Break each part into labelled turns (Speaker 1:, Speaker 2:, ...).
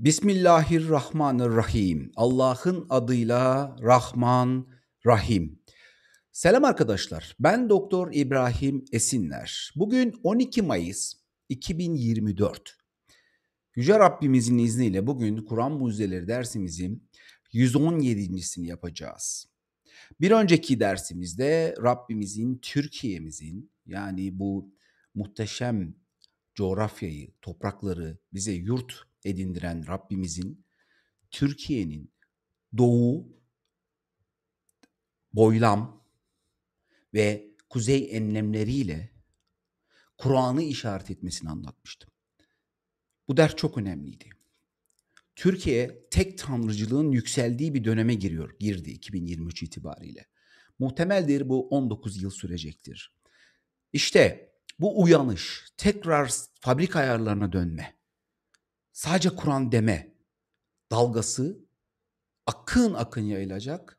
Speaker 1: Bismillahirrahmanirrahim. Allah'ın adıyla Rahman Rahim. Selam arkadaşlar. Ben Doktor İbrahim Esinler. Bugün 12 Mayıs 2024. Yüce Rabbimizin izniyle bugün Kur'an Mucizeleri dersimizin 117.sini yapacağız. Bir önceki dersimizde Rabbimizin Türkiye'mizin yani bu muhteşem coğrafyayı, toprakları bize yurt edindiren Rabbimizin Türkiye'nin doğu, boylam ve kuzey enlemleriyle Kur'an'ı işaret etmesini anlatmıştım. Bu ders çok önemliydi. Türkiye tek tanrıcılığın yükseldiği bir döneme giriyor, girdi 2023 itibariyle. Muhtemeldir bu 19 yıl sürecektir. İşte bu uyanış, tekrar fabrika ayarlarına dönme, sadece Kur'an deme dalgası akın akın yayılacak.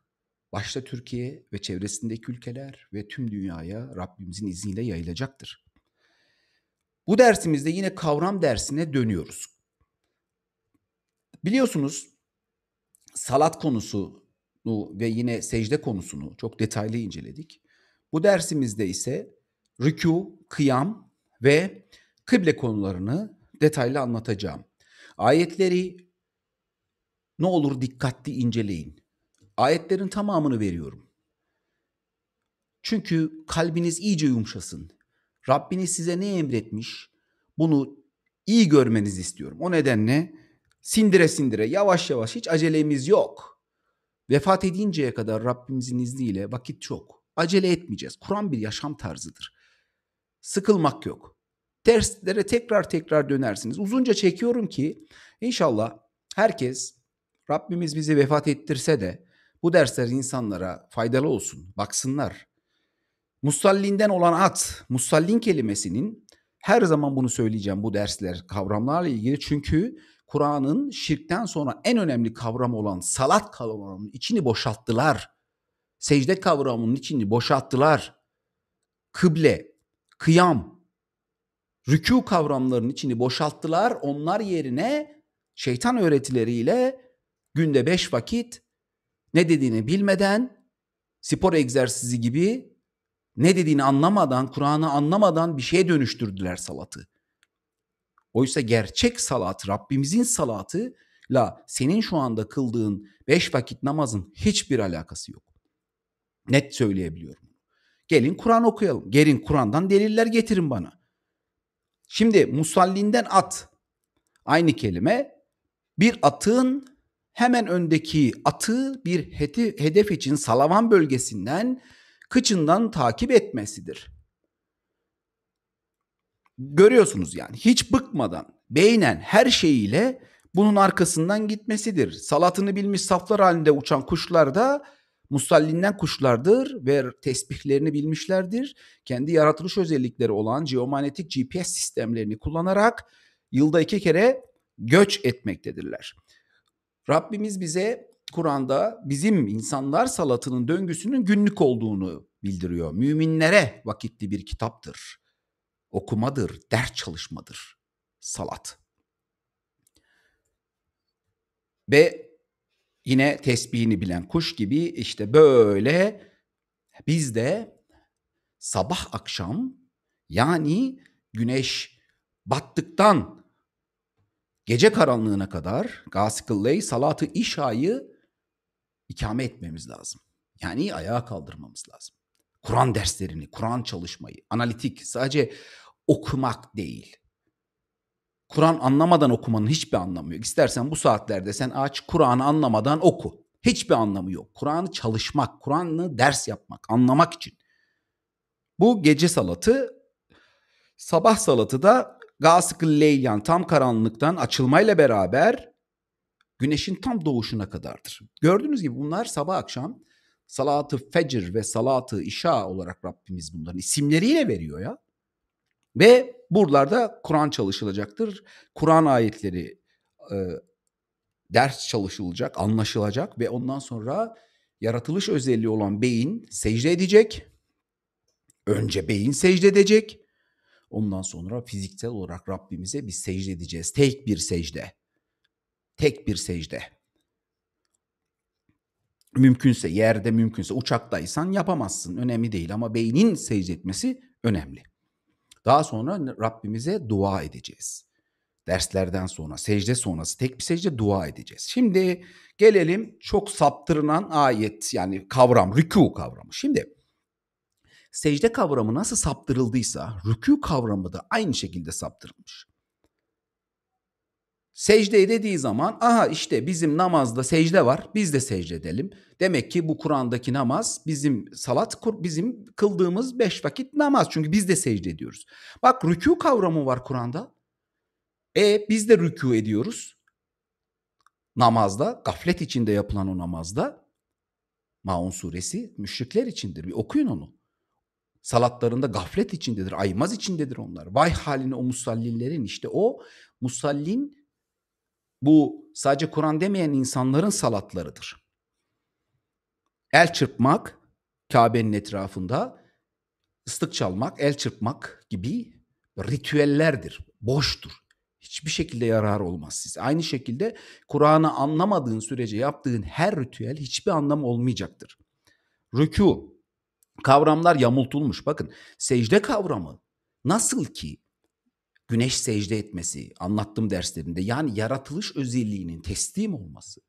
Speaker 1: Başta Türkiye ve çevresindeki ülkeler ve tüm dünyaya Rabbimizin izniyle yayılacaktır. Bu dersimizde yine kavram dersine dönüyoruz. Biliyorsunuz salat konusunu ve yine secde konusunu çok detaylı inceledik. Bu dersimizde ise rükû, kıyam ve kıble konularını detaylı anlatacağım. Ayetleri ne olur dikkatli inceleyin. Ayetlerin tamamını veriyorum. Çünkü kalbiniz iyice yumuşasın. Rabbiniz size ne emretmiş bunu iyi görmenizi istiyorum. O nedenle sindire sindire yavaş yavaş hiç acelemiz yok. Vefat edinceye kadar Rabbimizin izniyle vakit çok. Acele etmeyeceğiz. Kur'an bir yaşam tarzıdır. Sıkılmak yok derslere tekrar tekrar dönersiniz. Uzunca çekiyorum ki inşallah herkes Rabbimiz bizi vefat ettirse de bu dersler insanlara faydalı olsun, baksınlar. Musallin'den olan at, musallin kelimesinin her zaman bunu söyleyeceğim bu dersler kavramlarla ilgili. Çünkü Kur'an'ın şirkten sonra en önemli kavram olan salat kavramının içini boşalttılar. Secde kavramının içini boşalttılar. Kıble, kıyam, rükû kavramlarının içini boşalttılar. Onlar yerine şeytan öğretileriyle günde beş vakit ne dediğini bilmeden spor egzersizi gibi ne dediğini anlamadan, Kur'an'ı anlamadan bir şeye dönüştürdüler salatı. Oysa gerçek salat, Rabbimizin salatı la senin şu anda kıldığın beş vakit namazın hiçbir alakası yok. Net söyleyebiliyorum. Gelin Kur'an okuyalım. Gelin Kur'an'dan deliller getirin bana. Şimdi musallinden at aynı kelime bir atın hemen öndeki atı bir hedef için salavan bölgesinden kıçından takip etmesidir. Görüyorsunuz yani hiç bıkmadan beynen her şeyiyle bunun arkasından gitmesidir. Salatını bilmiş saflar halinde uçan kuşlar da musallinden kuşlardır ve tesbihlerini bilmişlerdir. Kendi yaratılış özellikleri olan geomanyetik GPS sistemlerini kullanarak yılda iki kere göç etmektedirler. Rabbimiz bize Kur'an'da bizim insanlar salatının döngüsünün günlük olduğunu bildiriyor. Müminlere vakitli bir kitaptır. Okumadır, ders çalışmadır. Salat. Ve yine tesbihini bilen kuş gibi işte böyle biz de sabah akşam yani güneş battıktan gece karanlığına kadar gasikılley salatı işayı ikame etmemiz lazım. Yani ayağa kaldırmamız lazım. Kur'an derslerini, Kur'an çalışmayı, analitik sadece okumak değil. Kur'an anlamadan okumanın hiçbir anlamı yok. İstersen bu saatlerde sen aç Kur'an'ı anlamadan oku. Hiçbir anlamı yok. Kur'an'ı çalışmak, Kur'an'ı ders yapmak, anlamak için. Bu gece salatı, sabah salatı da Gasıkıl Leyyan tam karanlıktan açılmayla beraber güneşin tam doğuşuna kadardır. Gördüğünüz gibi bunlar sabah akşam salatı fecir ve salatı işa olarak Rabbimiz bunların isimleriyle veriyor ya. Ve Buralarda Kur'an çalışılacaktır. Kur'an ayetleri e, ders çalışılacak, anlaşılacak ve ondan sonra yaratılış özelliği olan beyin secde edecek. Önce beyin secde edecek. Ondan sonra fiziksel olarak Rabbimize biz secde edeceğiz. Tek bir secde. Tek bir secde. Mümkünse yerde mümkünse uçaktaysan yapamazsın. Önemli değil ama beynin secde etmesi önemli. Daha sonra Rabbimize dua edeceğiz. Derslerden sonra, secde sonrası tek bir secde dua edeceğiz. Şimdi gelelim çok saptırılan ayet yani kavram, rükû kavramı. Şimdi secde kavramı nasıl saptırıldıysa rükû kavramı da aynı şekilde saptırılmış. Secdeyi dediği zaman aha işte bizim namazda secde var biz de secde edelim. Demek ki bu Kur'an'daki namaz bizim salat bizim kıldığımız beş vakit namaz. Çünkü biz de secde ediyoruz. Bak rükû kavramı var Kur'an'da. E biz de rükû ediyoruz. Namazda gaflet içinde yapılan o namazda Maun suresi müşrikler içindir. Bir okuyun onu. Salatlarında gaflet içindedir, aymaz içindedir onlar. Vay haline o musallillerin işte o musallin bu sadece Kur'an demeyen insanların salatlarıdır. El çırpmak Kabe'nin etrafında, ıslık çalmak, el çırpmak gibi ritüellerdir, boştur. Hiçbir şekilde yarar olmaz size. Aynı şekilde Kur'an'ı anlamadığın sürece yaptığın her ritüel hiçbir anlam olmayacaktır. Rükû, kavramlar yamultulmuş. Bakın secde kavramı nasıl ki güneş secde etmesi, anlattım derslerinde. Yani yaratılış özelliğinin teslim olması,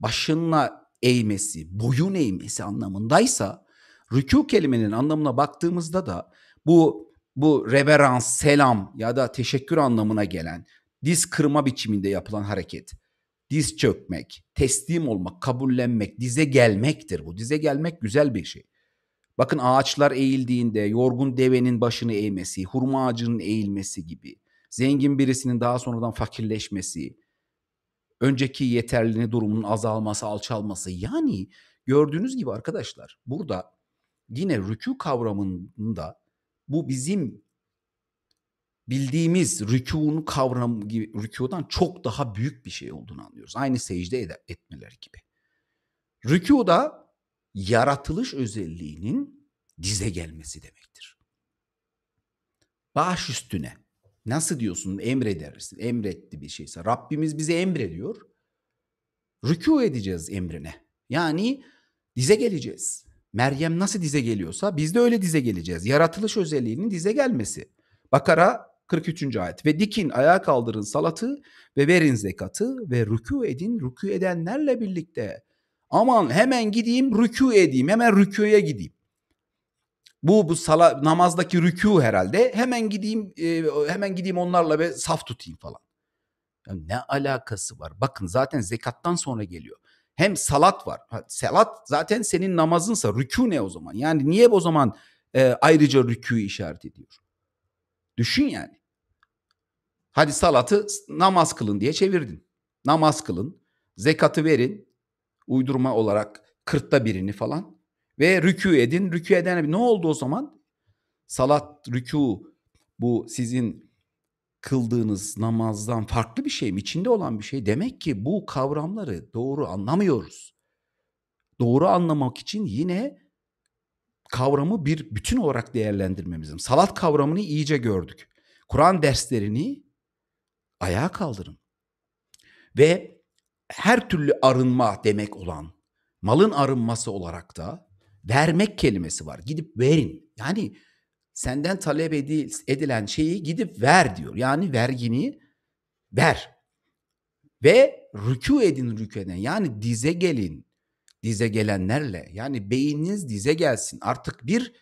Speaker 1: başınla eğmesi, boyun eğmesi anlamındaysa rükû kelimenin anlamına baktığımızda da bu bu reverans, selam ya da teşekkür anlamına gelen diz kırma biçiminde yapılan hareket, diz çökmek, teslim olmak, kabullenmek, dize gelmektir bu. Dize gelmek güzel bir şey. Bakın ağaçlar eğildiğinde yorgun devenin başını eğmesi, hurma ağacının eğilmesi gibi. Zengin birisinin daha sonradan fakirleşmesi, önceki yeterliliğine durumunun azalması, alçalması. Yani gördüğünüz gibi arkadaşlar burada yine rükû kavramında bu bizim bildiğimiz rükûn kavramı gibi rükûdan çok daha büyük bir şey olduğunu anlıyoruz. Aynı secde etmeler gibi. Rükûda yaratılış özelliğinin dize gelmesi demektir. Baş üstüne. Nasıl diyorsun? Emredersin. Emretti bir şeyse. Rabbimiz bize emrediyor. Rükû edeceğiz emrine. Yani dize geleceğiz. Meryem nasıl dize geliyorsa biz de öyle dize geleceğiz. Yaratılış özelliğinin dize gelmesi. Bakara 43. ayet. Ve dikin ayağa kaldırın salatı ve verin zekatı ve rükû edin. Rükû edenlerle birlikte Aman hemen gideyim rükû edeyim. Hemen rükûya gideyim. Bu bu sala, namazdaki rükû herhalde. Hemen gideyim e, hemen gideyim onlarla ve saf tutayım falan. Ya ne alakası var? Bakın zaten zekattan sonra geliyor. Hem salat var. Salat zaten senin namazınsa rükû ne o zaman? Yani niye o zaman e, ayrıca rükû işaret ediyor? Düşün yani. Hadi salatı namaz kılın diye çevirdin. Namaz kılın, zekatı verin, uydurma olarak kırkta birini falan ve rükû edin. Rükû eden ne oldu o zaman? Salat, rükû bu sizin kıldığınız namazdan farklı bir şey mi? İçinde olan bir şey. Demek ki bu kavramları doğru anlamıyoruz. Doğru anlamak için yine kavramı bir bütün olarak değerlendirmemiz lazım. Salat kavramını iyice gördük. Kur'an derslerini ayağa kaldırın. Ve her türlü arınma demek olan malın arınması olarak da vermek kelimesi var. Gidip verin. Yani senden talep edil, edilen şeyi gidip ver diyor. Yani vergini ver. Ve rükû edin rükene yani dize gelin. Dize gelenlerle yani beyniniz dize gelsin. Artık bir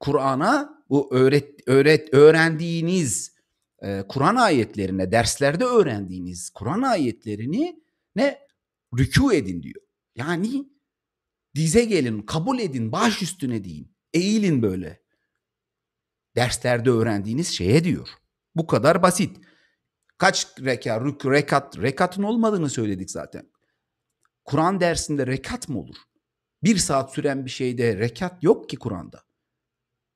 Speaker 1: Kur'an'a bu öğret, öğret öğrendiğiniz e, Kur'an ayetlerine derslerde öğrendiğiniz Kur'an ayetlerini ne? Rükû edin diyor. Yani dize gelin, kabul edin, baş üstüne deyin. Eğilin böyle. Derslerde öğrendiğiniz şeye diyor. Bu kadar basit. Kaç rekat, rük, rekat, rekatın olmadığını söyledik zaten. Kur'an dersinde rekat mı olur? Bir saat süren bir şeyde rekat yok ki Kur'an'da.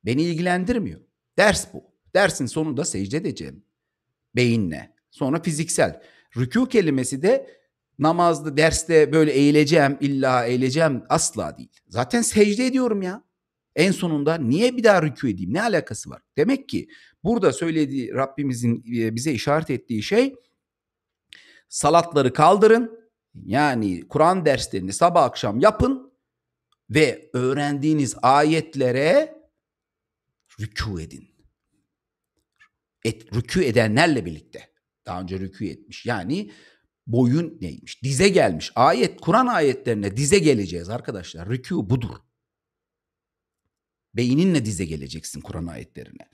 Speaker 1: Beni ilgilendirmiyor. Ders bu. Dersin sonunda secde edeceğim. Beyinle. Sonra fiziksel. Rükû kelimesi de namazda, derste böyle eğileceğim, illa eğileceğim asla değil. Zaten secde ediyorum ya. En sonunda niye bir daha rükû edeyim? Ne alakası var? Demek ki burada söylediği Rabbimizin e, bize işaret ettiği şey salatları kaldırın. Yani Kur'an derslerini sabah akşam yapın ve öğrendiğiniz ayetlere rükû edin. Et, rükû edenlerle birlikte. Daha önce rükû etmiş. Yani boyun neymiş? Dize gelmiş. Ayet, Kur'an ayetlerine dize geleceğiz arkadaşlar. Rükû budur. Beyninle dize geleceksin Kur'an ayetlerine.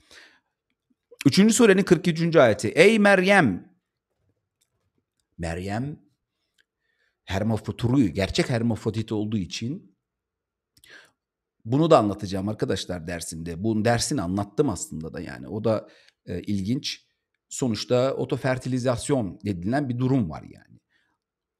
Speaker 1: Üçüncü surenin 42. ayeti. Ey Meryem! Meryem hermafrodit'i, gerçek hermafrodit olduğu için bunu da anlatacağım arkadaşlar dersinde. Bunun dersini anlattım aslında da yani. O da e, ilginç sonuçta otofertilizasyon dedilen bir durum var yani.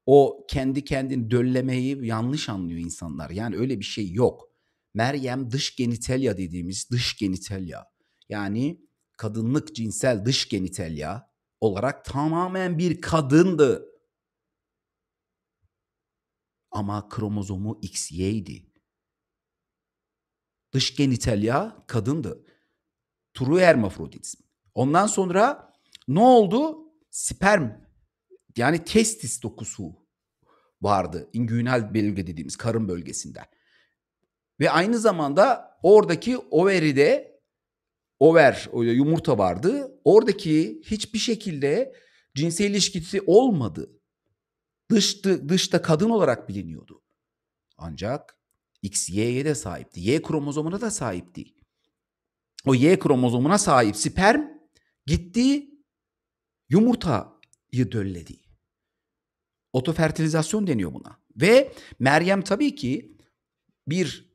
Speaker 1: O kendi kendini döllemeyi yanlış anlıyor insanlar. Yani öyle bir şey yok. Meryem dış genitalya dediğimiz dış genitalya. Yani kadınlık cinsel dış genitalya olarak tamamen bir kadındı. Ama kromozomu XY'di. Dış genitalya kadındı. True hermafroditizm. Ondan sonra ne oldu? Sperm yani testis dokusu vardı. İngünal bölge dediğimiz karın bölgesinde Ve aynı zamanda oradaki overide over yumurta vardı. Oradaki hiçbir şekilde cinsel ilişkisi olmadı. Dıştı, dışta kadın olarak biliniyordu. Ancak XY'ye de sahipti. Y kromozomuna da sahipti. O Y kromozomuna sahip sperm gitti yumurtayı dölledi. Otofertilizasyon deniyor buna. Ve Meryem tabii ki bir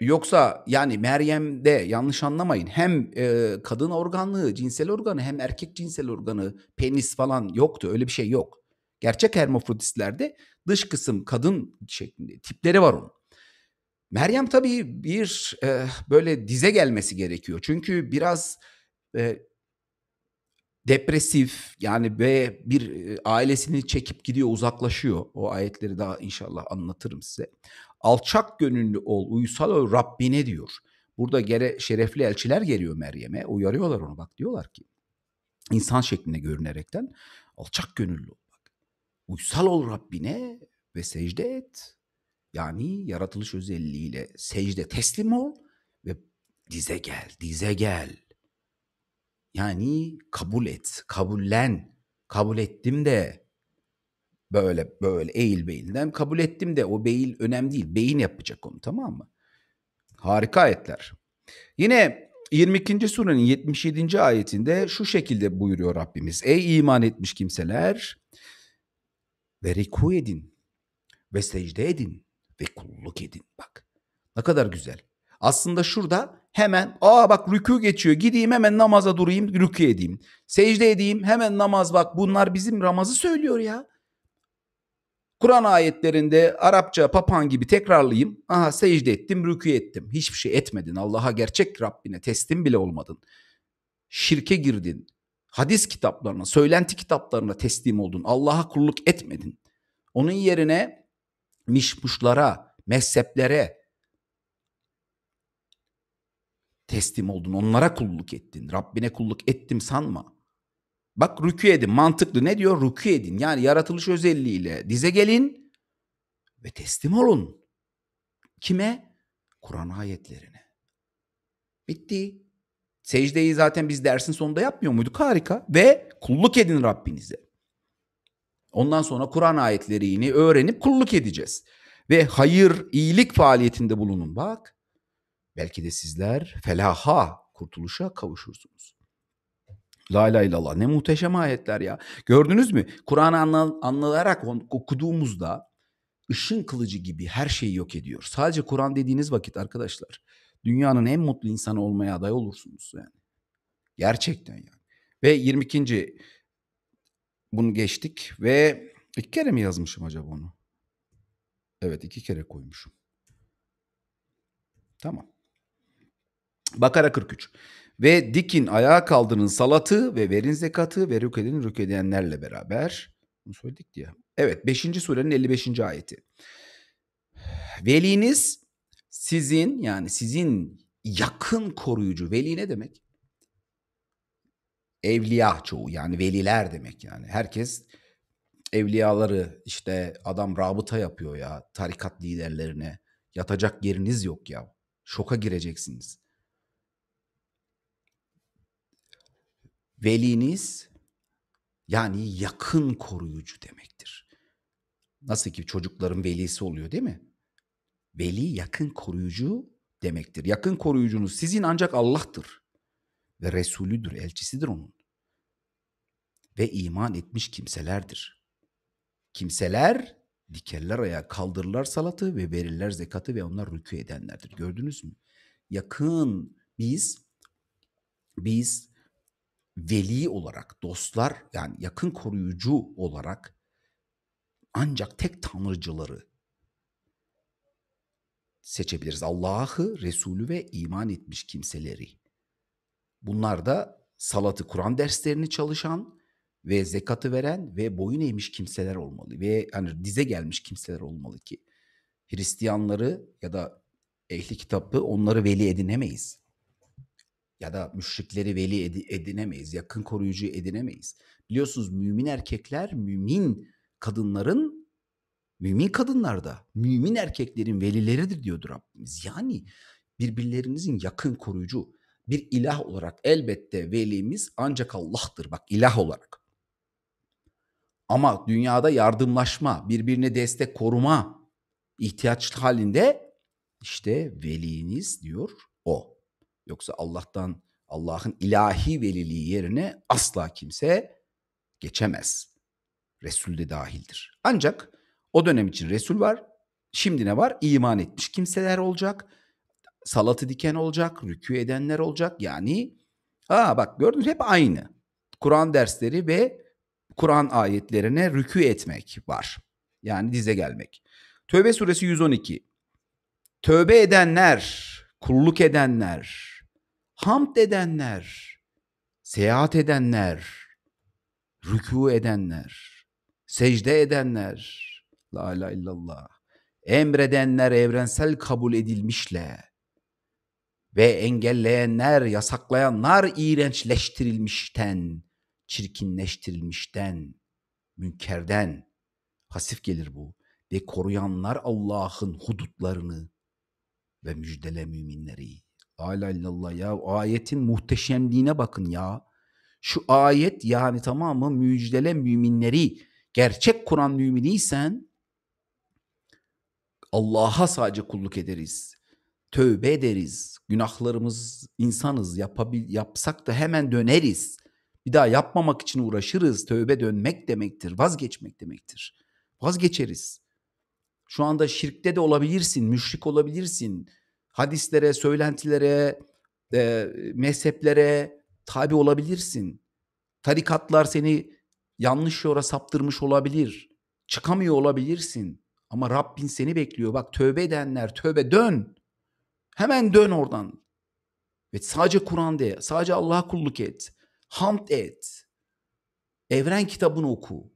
Speaker 1: yoksa yani Meryem'de yanlış anlamayın hem e, kadın organı, cinsel organı hem erkek cinsel organı, penis falan yoktu. Öyle bir şey yok. Gerçek hermafroditlerde dış kısım kadın şeklinde tipleri var onun. Meryem tabii bir e, böyle dize gelmesi gerekiyor. Çünkü biraz e, depresif yani ve bir e, ailesini çekip gidiyor uzaklaşıyor. O ayetleri daha inşallah anlatırım size. Alçak gönüllü ol, uysal ol Rabbine diyor. Burada gere, şerefli elçiler geliyor Meryem'e. Uyarıyorlar onu bak diyorlar ki insan şeklinde görünerekten alçak gönüllü ol Uysal ol Rabbine ve secde et. Yani yaratılış özelliğiyle secde teslim ol ve dize gel, dize gel. Yani kabul et, kabullen. Kabul ettim de böyle böyle eğil beyinden kabul ettim de o beyin önemli değil. Beyin yapacak onu tamam mı? Harika ayetler. Yine 22. surenin 77. ayetinde şu şekilde buyuruyor Rabbimiz. Ey iman etmiş kimseler ve riku edin ve secde edin ve kulluk edin. Bak ne kadar güzel. Aslında şurada hemen aa bak rükû geçiyor gideyim hemen namaza durayım rükû edeyim. Secde edeyim hemen namaz bak bunlar bizim Ramaz'ı söylüyor ya. Kur'an ayetlerinde Arapça papan gibi tekrarlayayım. Aha secde ettim, rükû ettim. Hiçbir şey etmedin. Allah'a gerçek Rabbine teslim bile olmadın. Şirke girdin. Hadis kitaplarına, söylenti kitaplarına teslim oldun. Allah'a kulluk etmedin. Onun yerine mişmuşlara, mezheplere, teslim oldun, onlara kulluk ettin. Rabbine kulluk ettim sanma. Bak rükü edin mantıklı ne diyor? Rükü edin yani yaratılış özelliğiyle dize gelin ve teslim olun. Kime? Kur'an ayetlerine. Bitti. Secdeyi zaten biz dersin sonunda yapmıyor muyduk? Harika. Ve kulluk edin Rabbinize. Ondan sonra Kur'an ayetlerini öğrenip kulluk edeceğiz. Ve hayır, iyilik faaliyetinde bulunun. Bak Belki de sizler felaha, kurtuluşa kavuşursunuz. La la la la. ne muhteşem ayetler ya. Gördünüz mü? Kur'an'ı anlayarak okuduğumuzda ışın kılıcı gibi her şeyi yok ediyor. Sadece Kur'an dediğiniz vakit arkadaşlar dünyanın en mutlu insanı olmaya aday olursunuz yani. Gerçekten yani. Ve 22. bunu geçtik ve iki kere mi yazmışım acaba onu? Evet iki kere koymuşum. Tamam. Bakara 43. Ve dikin ayağa kaldırın salatı ve verin zekatı ve rük edin edenlerle beraber. Bunu söyledik diye. Evet 5. surenin 55. ayeti. Veliniz sizin yani sizin yakın koruyucu. Veli ne demek? Evliya çoğu yani veliler demek yani. Herkes evliyaları işte adam rabıta yapıyor ya tarikat liderlerine. Yatacak yeriniz yok ya. Şoka gireceksiniz. Veliniz yani yakın koruyucu demektir. Nasıl ki çocukların velisi oluyor değil mi? Veli yakın koruyucu demektir. Yakın koruyucunuz sizin ancak Allah'tır ve Resulüdür, elçisidir onun. Ve iman etmiş kimselerdir. Kimseler dikerler ayağa kaldırırlar salatı ve verirler zekatı ve onlar rükü edenlerdir. Gördünüz mü? Yakın biz biz veli olarak, dostlar yani yakın koruyucu olarak ancak tek tanrıcıları seçebiliriz. Allah'ı, Resulü ve iman etmiş kimseleri. Bunlar da salatı, Kur'an derslerini çalışan ve zekatı veren ve boyun eğmiş kimseler olmalı. Ve yani dize gelmiş kimseler olmalı ki. Hristiyanları ya da ehli kitapı onları veli edinemeyiz ya da müşrikleri veli edinemeyiz, yakın koruyucu edinemeyiz. Biliyorsunuz mümin erkekler mümin kadınların mümin kadınlar da mümin erkeklerin velileridir diyordur Rabbimiz. Yani birbirlerinizin yakın koruyucu bir ilah olarak elbette velimiz ancak Allah'tır bak ilah olarak. Ama dünyada yardımlaşma, birbirine destek koruma ihtiyaç halinde işte veliniz diyor o. Yoksa Allah'tan Allah'ın ilahi veliliği yerine asla kimse geçemez. Resul de dahildir. Ancak o dönem için Resul var. Şimdi ne var? İman etmiş kimseler olacak. Salatı diken olacak. Rükü edenler olacak. Yani aa bak gördünüz hep aynı. Kur'an dersleri ve Kur'an ayetlerine rükü etmek var. Yani dize gelmek. Tövbe suresi 112. Tövbe edenler, kulluk edenler, hamd edenler, seyahat edenler, rükû edenler, secde edenler, la ilahe illallah, emredenler evrensel kabul edilmişle ve engelleyenler, yasaklayanlar iğrençleştirilmişten, çirkinleştirilmişten, münkerden, pasif gelir bu ve koruyanlar Allah'ın hudutlarını ve müjdele müminleri. Allah illallah ya. ayetin muhteşemliğine bakın ya. Şu ayet yani tamam mı müjdele müminleri. Gerçek Kur'an müminiysen Allah'a sadece kulluk ederiz. Tövbe ederiz. Günahlarımız insanız. Yapabil, yapsak da hemen döneriz. Bir daha yapmamak için uğraşırız. Tövbe dönmek demektir. Vazgeçmek demektir. Vazgeçeriz. Şu anda şirkte de olabilirsin, müşrik olabilirsin, hadislere, söylentilere, e, mezheplere tabi olabilirsin. Tarikatlar seni yanlış yola saptırmış olabilir. Çıkamıyor olabilirsin. Ama Rabbin seni bekliyor. Bak tövbe edenler tövbe dön. Hemen dön oradan. Ve sadece Kur'an de, sadece Allah'a kulluk et. Hamd et. Evren kitabını oku.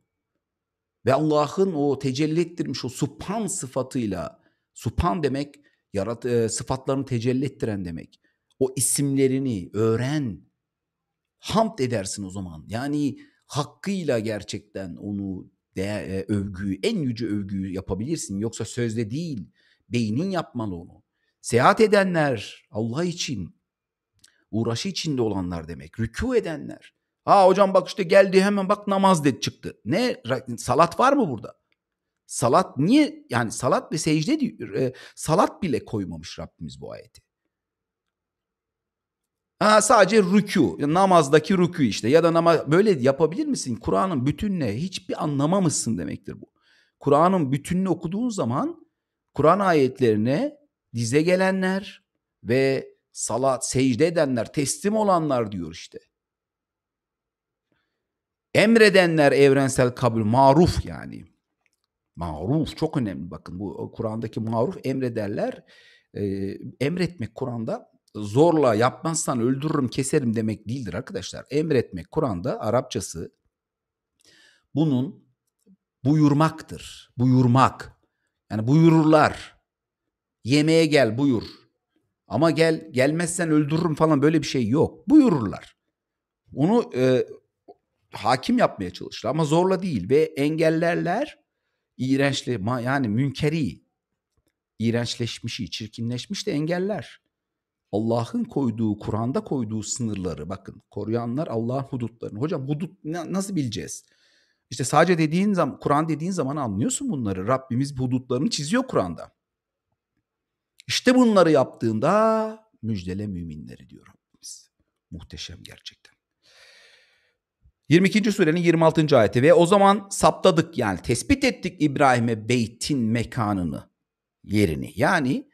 Speaker 1: Ve Allah'ın o tecelli ettirmiş o supan sıfatıyla, supan demek yarat e, sıfatlarını tecelli ettiren demek. O isimlerini öğren. Hamd edersin o zaman. Yani hakkıyla gerçekten onu de, övgüyü, en yüce övgüyü yapabilirsin. Yoksa sözde değil, beynin yapmalı onu. Seyahat edenler Allah için, uğraşı içinde olanlar demek. Rükû edenler. Ha hocam bak işte geldi hemen bak namaz de çıktı. Ne salat var mı burada? Salat niye yani salat ve secde diyor. E, salat bile koymamış Rabbimiz bu ayeti. Ha, sadece rükû, namazdaki rükû işte ya da namaz böyle yapabilir misin? Kur'an'ın bütününe hiçbir anlamamışsın demektir bu. Kur'an'ın bütününü okuduğun zaman Kur'an ayetlerine dize gelenler ve salat, secde edenler, teslim olanlar diyor işte. Emredenler evrensel kabul, maruf yani. Maruf çok önemli bakın bu Kur'an'daki maruf emrederler. E, emretmek Kur'an'da zorla yapmazsan öldürürüm keserim demek değildir arkadaşlar. Emretmek Kur'an'da Arapçası bunun buyurmaktır. Buyurmak. Yani buyururlar. Yemeğe gel buyur. Ama gel gelmezsen öldürürüm falan böyle bir şey yok. Buyururlar. Onu e, hakim yapmaya çalışır ama zorla değil ve engellerler iğrençli yani münkeri, iğrençleşmişi, çirkinleşmiş de engeller. Allah'ın koyduğu, Kur'an'da koyduğu sınırları bakın koruyanlar Allah'ın hudutlarını. Hocam hudut nasıl bileceğiz? İşte sadece dediğin zaman Kur'an dediğin zaman anlıyorsun bunları. Rabbimiz hudutlarını çiziyor Kur'an'da. İşte bunları yaptığında müjdele müminleri diyor Rabbimiz. Muhteşem gerçekten. 22. surenin 26. ayeti ve o zaman saptadık yani tespit ettik İbrahim'e beytin mekanını, yerini. Yani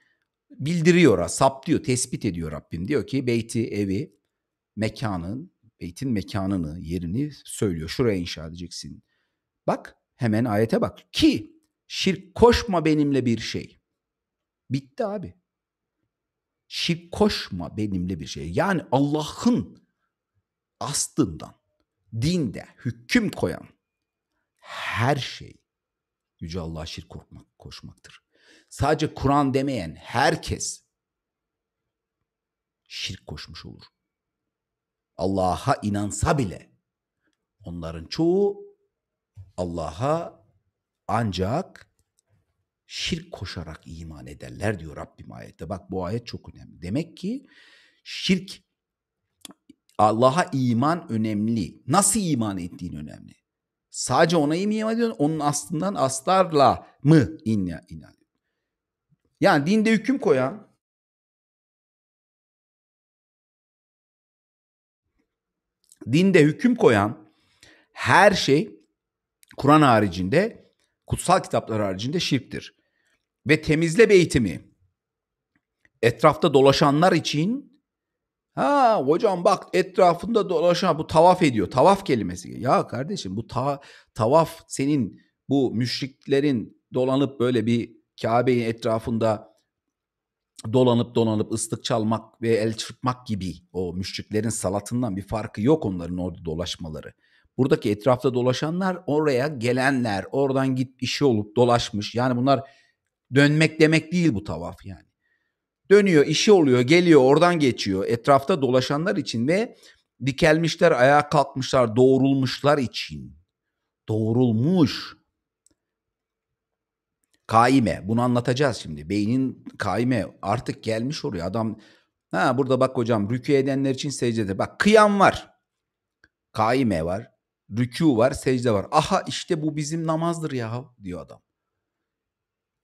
Speaker 1: bildiriyor, saptıyor, tespit ediyor Rabbim. Diyor ki beyti, evi, mekanın, beytin mekanını, yerini söylüyor. Şuraya inşa edeceksin. Bak hemen ayete bak. Ki şirk koşma benimle bir şey. Bitti abi. Şirk koşma benimle bir şey. Yani Allah'ın astından dinde hüküm koyan her şey Yüce Allah'a şirk korkmak, koşmaktır. Sadece Kur'an demeyen herkes şirk koşmuş olur. Allah'a inansa bile onların çoğu Allah'a ancak şirk koşarak iman ederler diyor Rabbim ayette. Bak bu ayet çok önemli. Demek ki şirk Allah'a iman önemli. Nasıl iman ettiğin önemli. Sadece ona iman ediyorsun, onun aslından aslarla mı inan Yani dinde hüküm koyan dinde hüküm koyan her şey Kur'an haricinde, kutsal kitaplar haricinde şirktir. Ve temizle beytimi etrafta dolaşanlar için Ha hocam bak etrafında dolaşan bu tavaf ediyor. Tavaf kelimesi. Ya kardeşim bu ta, tavaf senin bu müşriklerin dolanıp böyle bir Kabe'nin etrafında dolanıp dolanıp ıslık çalmak ve el çırpmak gibi o müşriklerin salatından bir farkı yok onların orada dolaşmaları. Buradaki etrafta dolaşanlar oraya gelenler oradan git işi olup dolaşmış. Yani bunlar dönmek demek değil bu tavaf yani. Dönüyor, işi oluyor, geliyor, oradan geçiyor. Etrafta dolaşanlar için ve dikelmişler, ayağa kalkmışlar, doğrulmuşlar için. Doğrulmuş. Kaime. Bunu anlatacağız şimdi. Beynin kaime artık gelmiş oraya. Adam ha burada bak hocam rükû edenler için secdede. Bak kıyam var. Kaime var. Rükû var, secde var. Aha işte bu bizim namazdır ya diyor adam.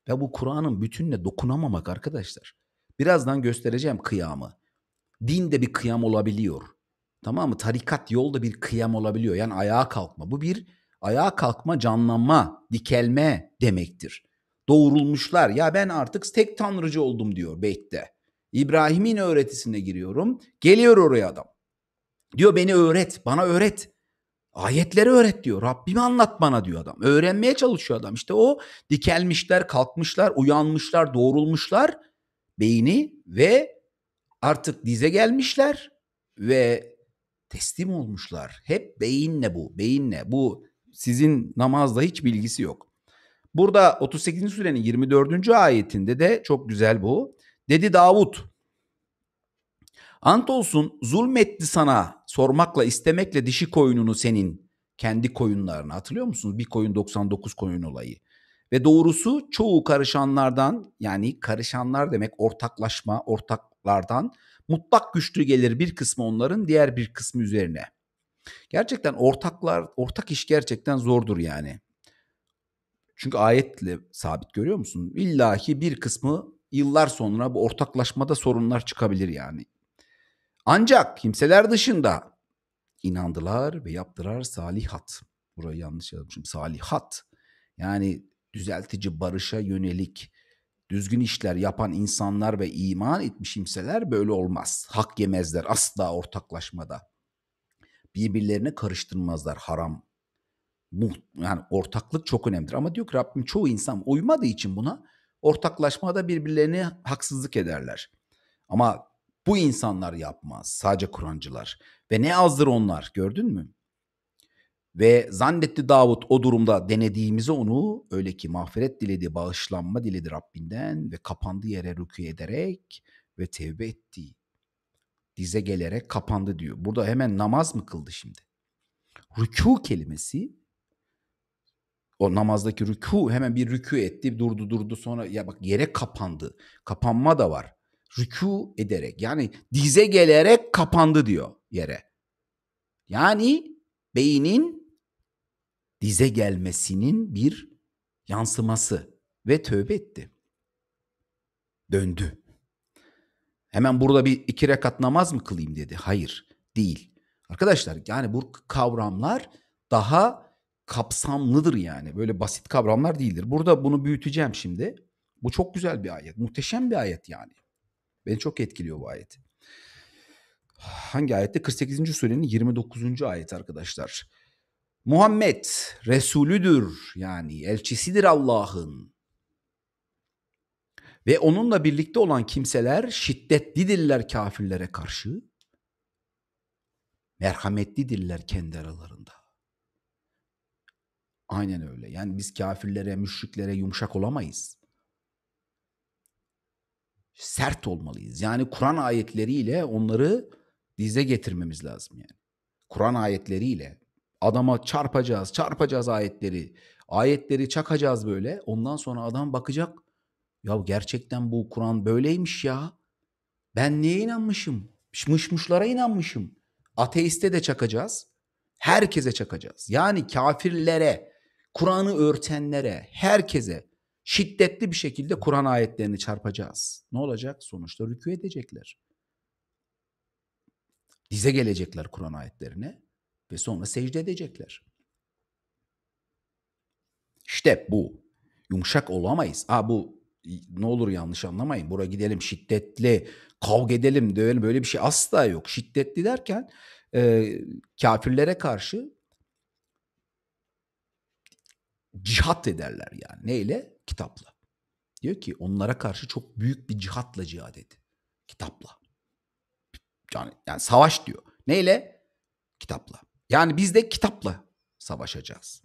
Speaker 1: Ve bu Kur'an'ın bütününe dokunamamak arkadaşlar. Birazdan göstereceğim kıyamı. Din de bir kıyam olabiliyor. Tamam mı? Tarikat yolda bir kıyam olabiliyor. Yani ayağa kalkma. Bu bir ayağa kalkma, canlanma, dikelme demektir. Doğrulmuşlar. Ya ben artık tek tanrıcı oldum diyor beytte. İbrahim'in öğretisine giriyorum. Geliyor oraya adam. Diyor beni öğret, bana öğret. Ayetleri öğret diyor. Rabbimi anlat bana diyor adam. Öğrenmeye çalışıyor adam. İşte o dikelmişler, kalkmışlar, uyanmışlar, doğrulmuşlar beyni ve artık dize gelmişler ve teslim olmuşlar. Hep beyinle bu, beyinle. Bu sizin namazla hiç bilgisi yok. Burada 38. surenin 24. ayetinde de çok güzel bu. Dedi Davut, Ant olsun zulmetti sana sormakla istemekle dişi koyununu senin kendi koyunlarına. hatırlıyor musunuz? Bir koyun 99 koyun olayı. Ve doğrusu çoğu karışanlardan yani karışanlar demek ortaklaşma, ortaklardan mutlak güçlü gelir bir kısmı onların diğer bir kısmı üzerine. Gerçekten ortaklar, ortak iş gerçekten zordur yani. Çünkü ayetle sabit görüyor musun? İlla bir kısmı yıllar sonra bu ortaklaşmada sorunlar çıkabilir yani. Ancak kimseler dışında inandılar ve yaptılar salihat. Burayı yanlış yazmışım. Salihat. Yani düzeltici barışa yönelik düzgün işler yapan insanlar ve iman etmiş imseler böyle olmaz. Hak yemezler asla ortaklaşmada. Birbirlerine karıştırmazlar haram. Yani ortaklık çok önemlidir ama diyor ki Rabbim çoğu insan uymadığı için buna ortaklaşmada birbirlerini haksızlık ederler. Ama bu insanlar yapmaz sadece Kur'ancılar ve ne azdır onlar gördün mü? Ve zannetti Davut o durumda denediğimizi onu öyle ki mağfiret diledi, bağışlanma diledi Rabbinden ve kapandı yere rükû ederek ve tevbe etti. Dize gelerek kapandı diyor. Burada hemen namaz mı kıldı şimdi? Rükû kelimesi o namazdaki rükû hemen bir rükû etti durdu durdu sonra ya bak yere kapandı. Kapanma da var. Rükû ederek yani dize gelerek kapandı diyor yere. Yani beynin dize gelmesinin bir yansıması ve tövbe etti. Döndü. Hemen burada bir iki rekat namaz mı kılayım dedi. Hayır değil. Arkadaşlar yani bu kavramlar daha kapsamlıdır yani. Böyle basit kavramlar değildir. Burada bunu büyüteceğim şimdi. Bu çok güzel bir ayet. Muhteşem bir ayet yani. Beni çok etkiliyor bu ayet. Hangi ayette? 48. surenin 29. ayet arkadaşlar. Muhammed Resulüdür yani elçisidir Allah'ın. Ve onunla birlikte olan kimseler şiddetlidirler kafirlere karşı. Merhametlidirler kendi aralarında. Aynen öyle. Yani biz kafirlere, müşriklere yumuşak olamayız. Sert olmalıyız. Yani Kur'an ayetleriyle onları dize getirmemiz lazım yani. Kur'an ayetleriyle adama çarpacağız, çarpacağız ayetleri. Ayetleri çakacağız böyle. Ondan sonra adam bakacak. Ya gerçekten bu Kur'an böyleymiş ya. Ben niye inanmışım? Mışmışlara inanmışım. Ateiste de çakacağız. Herkese çakacağız. Yani kafirlere, Kur'an'ı örtenlere, herkese şiddetli bir şekilde Kur'an ayetlerini çarpacağız. Ne olacak? Sonuçta rükû edecekler. Dize gelecekler Kur'an ayetlerine ve sonra secde edecekler. İşte bu. Yumuşak olamayız. Aa bu ne olur yanlış anlamayın. Bura gidelim şiddetli, kavga edelim, dövelim böyle bir şey asla yok. Şiddetli derken e, kafirlere karşı cihat ederler yani. Neyle? Kitapla. Diyor ki onlara karşı çok büyük bir cihatla cihat edin. Kitapla. Yani, yani savaş diyor. Neyle? Kitapla. Yani biz de kitapla savaşacağız.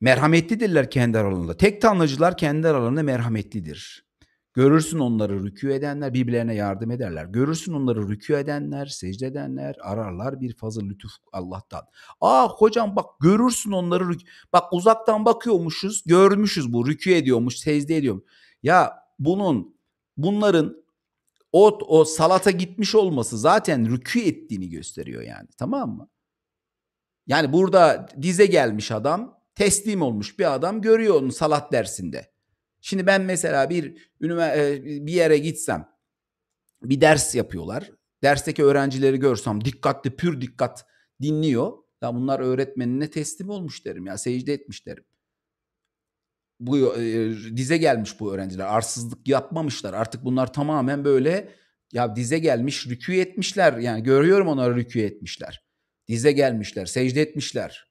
Speaker 1: Merhametlidirler kendi aralarında. Tek tanrıcılar kendi aralarında merhametlidir. Görürsün onları rükû edenler birbirlerine yardım ederler. Görürsün onları rükû edenler, secde edenler ararlar bir fazla lütuf Allah'tan. Aa hocam bak görürsün onları rükû. Bak uzaktan bakıyormuşuz, görmüşüz bu rükû ediyormuş, secde ediyormuş. Ya bunun bunların o, o salata gitmiş olması zaten rükû ettiğini gösteriyor yani tamam mı? Yani burada dize gelmiş adam, teslim olmuş bir adam görüyor onu salat dersinde. Şimdi ben mesela bir e, bir yere gitsem bir ders yapıyorlar. Dersteki öğrencileri görsem dikkatli pür dikkat dinliyor. Ya bunlar öğretmenine teslim olmuş derim ya secde etmiş derim. Bu e, dize gelmiş bu öğrenciler. Arsızlık yapmamışlar. Artık bunlar tamamen böyle ya dize gelmiş rükû etmişler. Yani görüyorum onları rükû etmişler. Dize gelmişler, secde etmişler.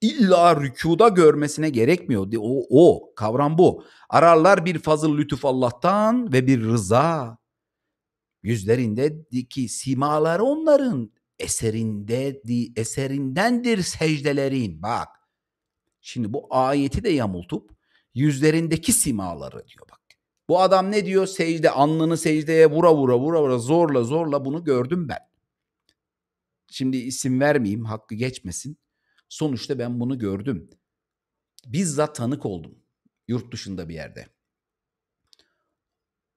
Speaker 1: İlla rükuda görmesine gerekmiyor. O, o kavram bu. Ararlar bir fazıl lütuf Allah'tan ve bir rıza. yüzlerindeki diki simaları onların eserinde eserindendir secdelerin. Bak. Şimdi bu ayeti de yamultup yüzlerindeki simaları diyor bak. Bu adam ne diyor? Secde, alnını secdeye vura vura vura vura zorla zorla bunu gördüm ben şimdi isim vermeyeyim hakkı geçmesin. Sonuçta ben bunu gördüm. Bizzat tanık oldum yurt dışında bir yerde.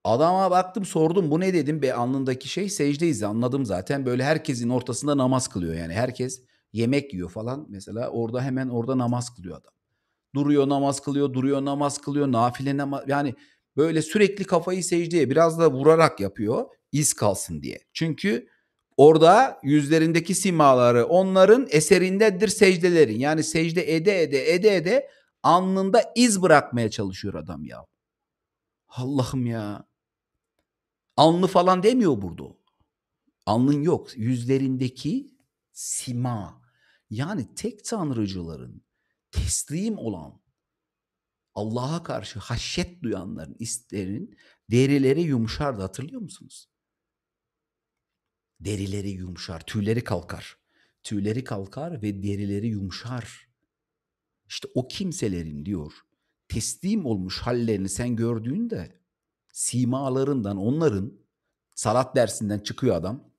Speaker 1: Adama baktım sordum bu ne dedim be alnındaki şey secdeyiz anladım zaten böyle herkesin ortasında namaz kılıyor yani herkes yemek yiyor falan mesela orada hemen orada namaz kılıyor adam. Duruyor namaz kılıyor duruyor namaz kılıyor nafile namaz yani böyle sürekli kafayı secdeye biraz da vurarak yapıyor iz kalsın diye. Çünkü Orada yüzlerindeki simaları onların eserindedir secdelerin. Yani secde ede ede ede ede alnında iz bırakmaya çalışıyor adam ya. Allah'ım ya. Alnı falan demiyor burada. Alnın yok. Yüzlerindeki sima. Yani tek tanrıcıların teslim olan Allah'a karşı haşyet duyanların isterin derileri yumuşardı hatırlıyor musunuz? derileri yumuşar, tüyleri kalkar. Tüyleri kalkar ve derileri yumuşar. İşte o kimselerin diyor teslim olmuş hallerini sen gördüğünde simalarından onların salat dersinden çıkıyor adam.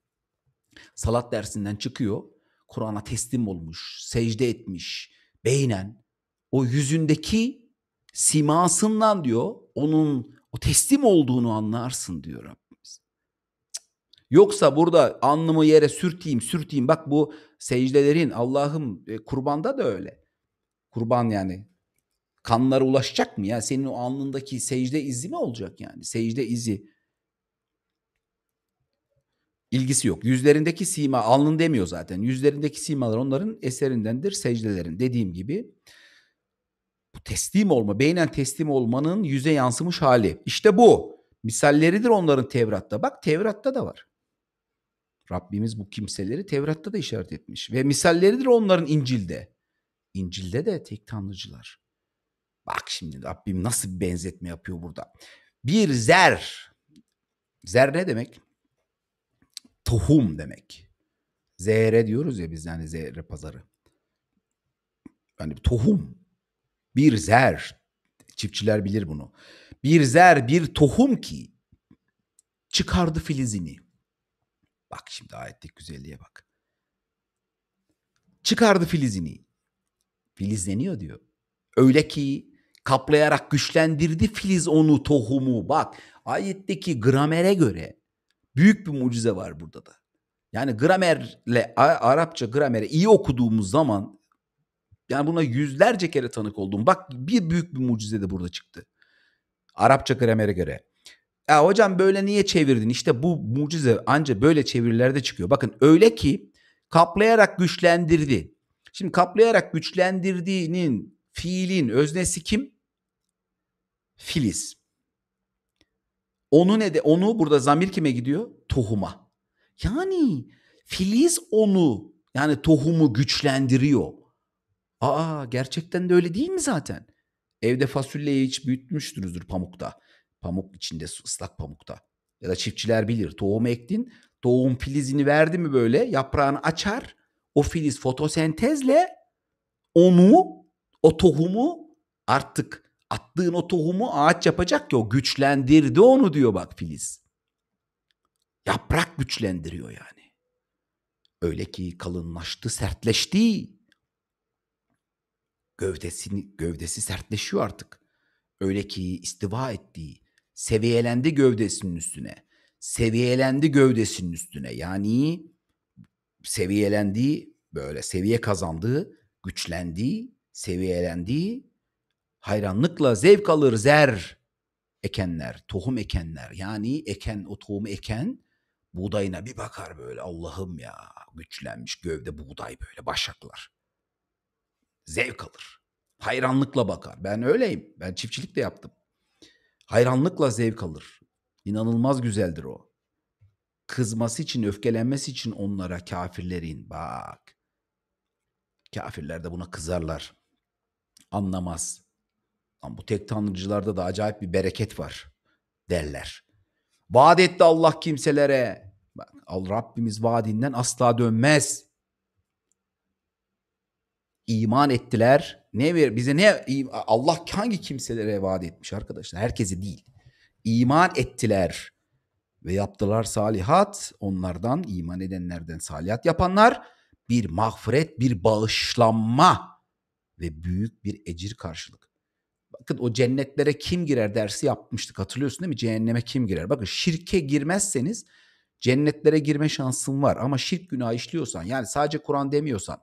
Speaker 1: Salat dersinden çıkıyor. Kur'an'a teslim olmuş, secde etmiş beynen o yüzündeki simasından diyor onun o teslim olduğunu anlarsın diyor Rabbim. Yoksa burada alnımı yere sürteyim sürteyim. Bak bu secdelerin Allah'ım e, kurbanda da öyle. Kurban yani kanlara ulaşacak mı ya? Senin o alnındaki secde izi mi olacak yani? Secde izi. İlgisi yok. Yüzlerindeki sima alnın demiyor zaten. Yüzlerindeki simalar onların eserindendir secdelerin dediğim gibi. Bu teslim olma, beynen teslim olmanın yüze yansımış hali. İşte bu. Misalleridir onların Tevrat'ta. Bak Tevrat'ta da var. Rabbimiz bu kimseleri Tevrat'ta da işaret etmiş. Ve misalleridir onların İncil'de. İncil'de de tek tanrıcılar. Bak şimdi Rabbim nasıl bir benzetme yapıyor burada. Bir zer. Zer ne demek? Tohum demek. Zehre diyoruz ya biz yani zehre pazarı. Yani tohum. Bir zer. Çiftçiler bilir bunu. Bir zer bir tohum ki çıkardı filizini. Bak şimdi ayetlik güzelliğe bak. Çıkardı filizini. Filizleniyor diyor. Öyle ki kaplayarak güçlendirdi filiz onu tohumu. Bak ayetteki gramere göre büyük bir mucize var burada da. Yani gramerle Arapça gramere iyi okuduğumuz zaman yani buna yüzlerce kere tanık oldum. Bak bir büyük bir mucize de burada çıktı. Arapça gramere göre. Ya hocam böyle niye çevirdin? İşte bu mucize anca böyle çevirilerde çıkıyor. Bakın öyle ki kaplayarak güçlendirdi. Şimdi kaplayarak güçlendirdiğinin fiilin öznesi kim? Filiz. Onu ne de onu burada zamir kime gidiyor? Tohuma. Yani Filiz onu yani tohumu güçlendiriyor. Aa gerçekten de öyle değil mi zaten? Evde fasulyeyi hiç büyütmüşsünüzdür pamukta. Pamuk içinde ıslak pamukta. Ya da çiftçiler bilir tohum ektin. Tohum filizini verdi mi böyle yaprağını açar. O filiz fotosentezle onu o tohumu artık attığın o tohumu ağaç yapacak ki o güçlendirdi onu diyor bak Filiz. Yaprak güçlendiriyor yani. Öyle ki kalınlaştı, sertleşti. Gövdesini, gövdesi sertleşiyor artık. Öyle ki istiva ettiği, seviyelendi gövdesinin üstüne. Seviyelendi gövdesinin üstüne. Yani seviyelendiği böyle seviye kazandığı, güçlendiği, seviyelendiği hayranlıkla zevk alır zer ekenler, tohum ekenler. Yani eken o tohumu eken buğdayına bir bakar böyle Allah'ım ya güçlenmiş gövde buğday böyle başaklar. Zevk alır. Hayranlıkla bakar. Ben öyleyim. Ben çiftçilik de yaptım hayranlıkla zevk alır. İnanılmaz güzeldir o. Kızması için, öfkelenmesi için onlara kafirlerin bak. Kafirler de buna kızarlar. Anlamaz. Ama bu tek tanrıcılarda da acayip bir bereket var derler. Vaat etti Allah kimselere. Bak, Al Rabbimiz vaadinden asla dönmez. İman ettiler ne ver bize ne Allah hangi kimselere vaat etmiş arkadaşlar? Herkese değil. İman ettiler ve yaptılar salihat. Onlardan iman edenlerden salihat yapanlar bir mağfiret, bir bağışlanma ve büyük bir ecir karşılık. Bakın o cennetlere kim girer dersi yapmıştık hatırlıyorsun değil mi? Cehenneme kim girer? Bakın şirke girmezseniz cennetlere girme şansın var ama şirk günah işliyorsan yani sadece Kur'an demiyorsan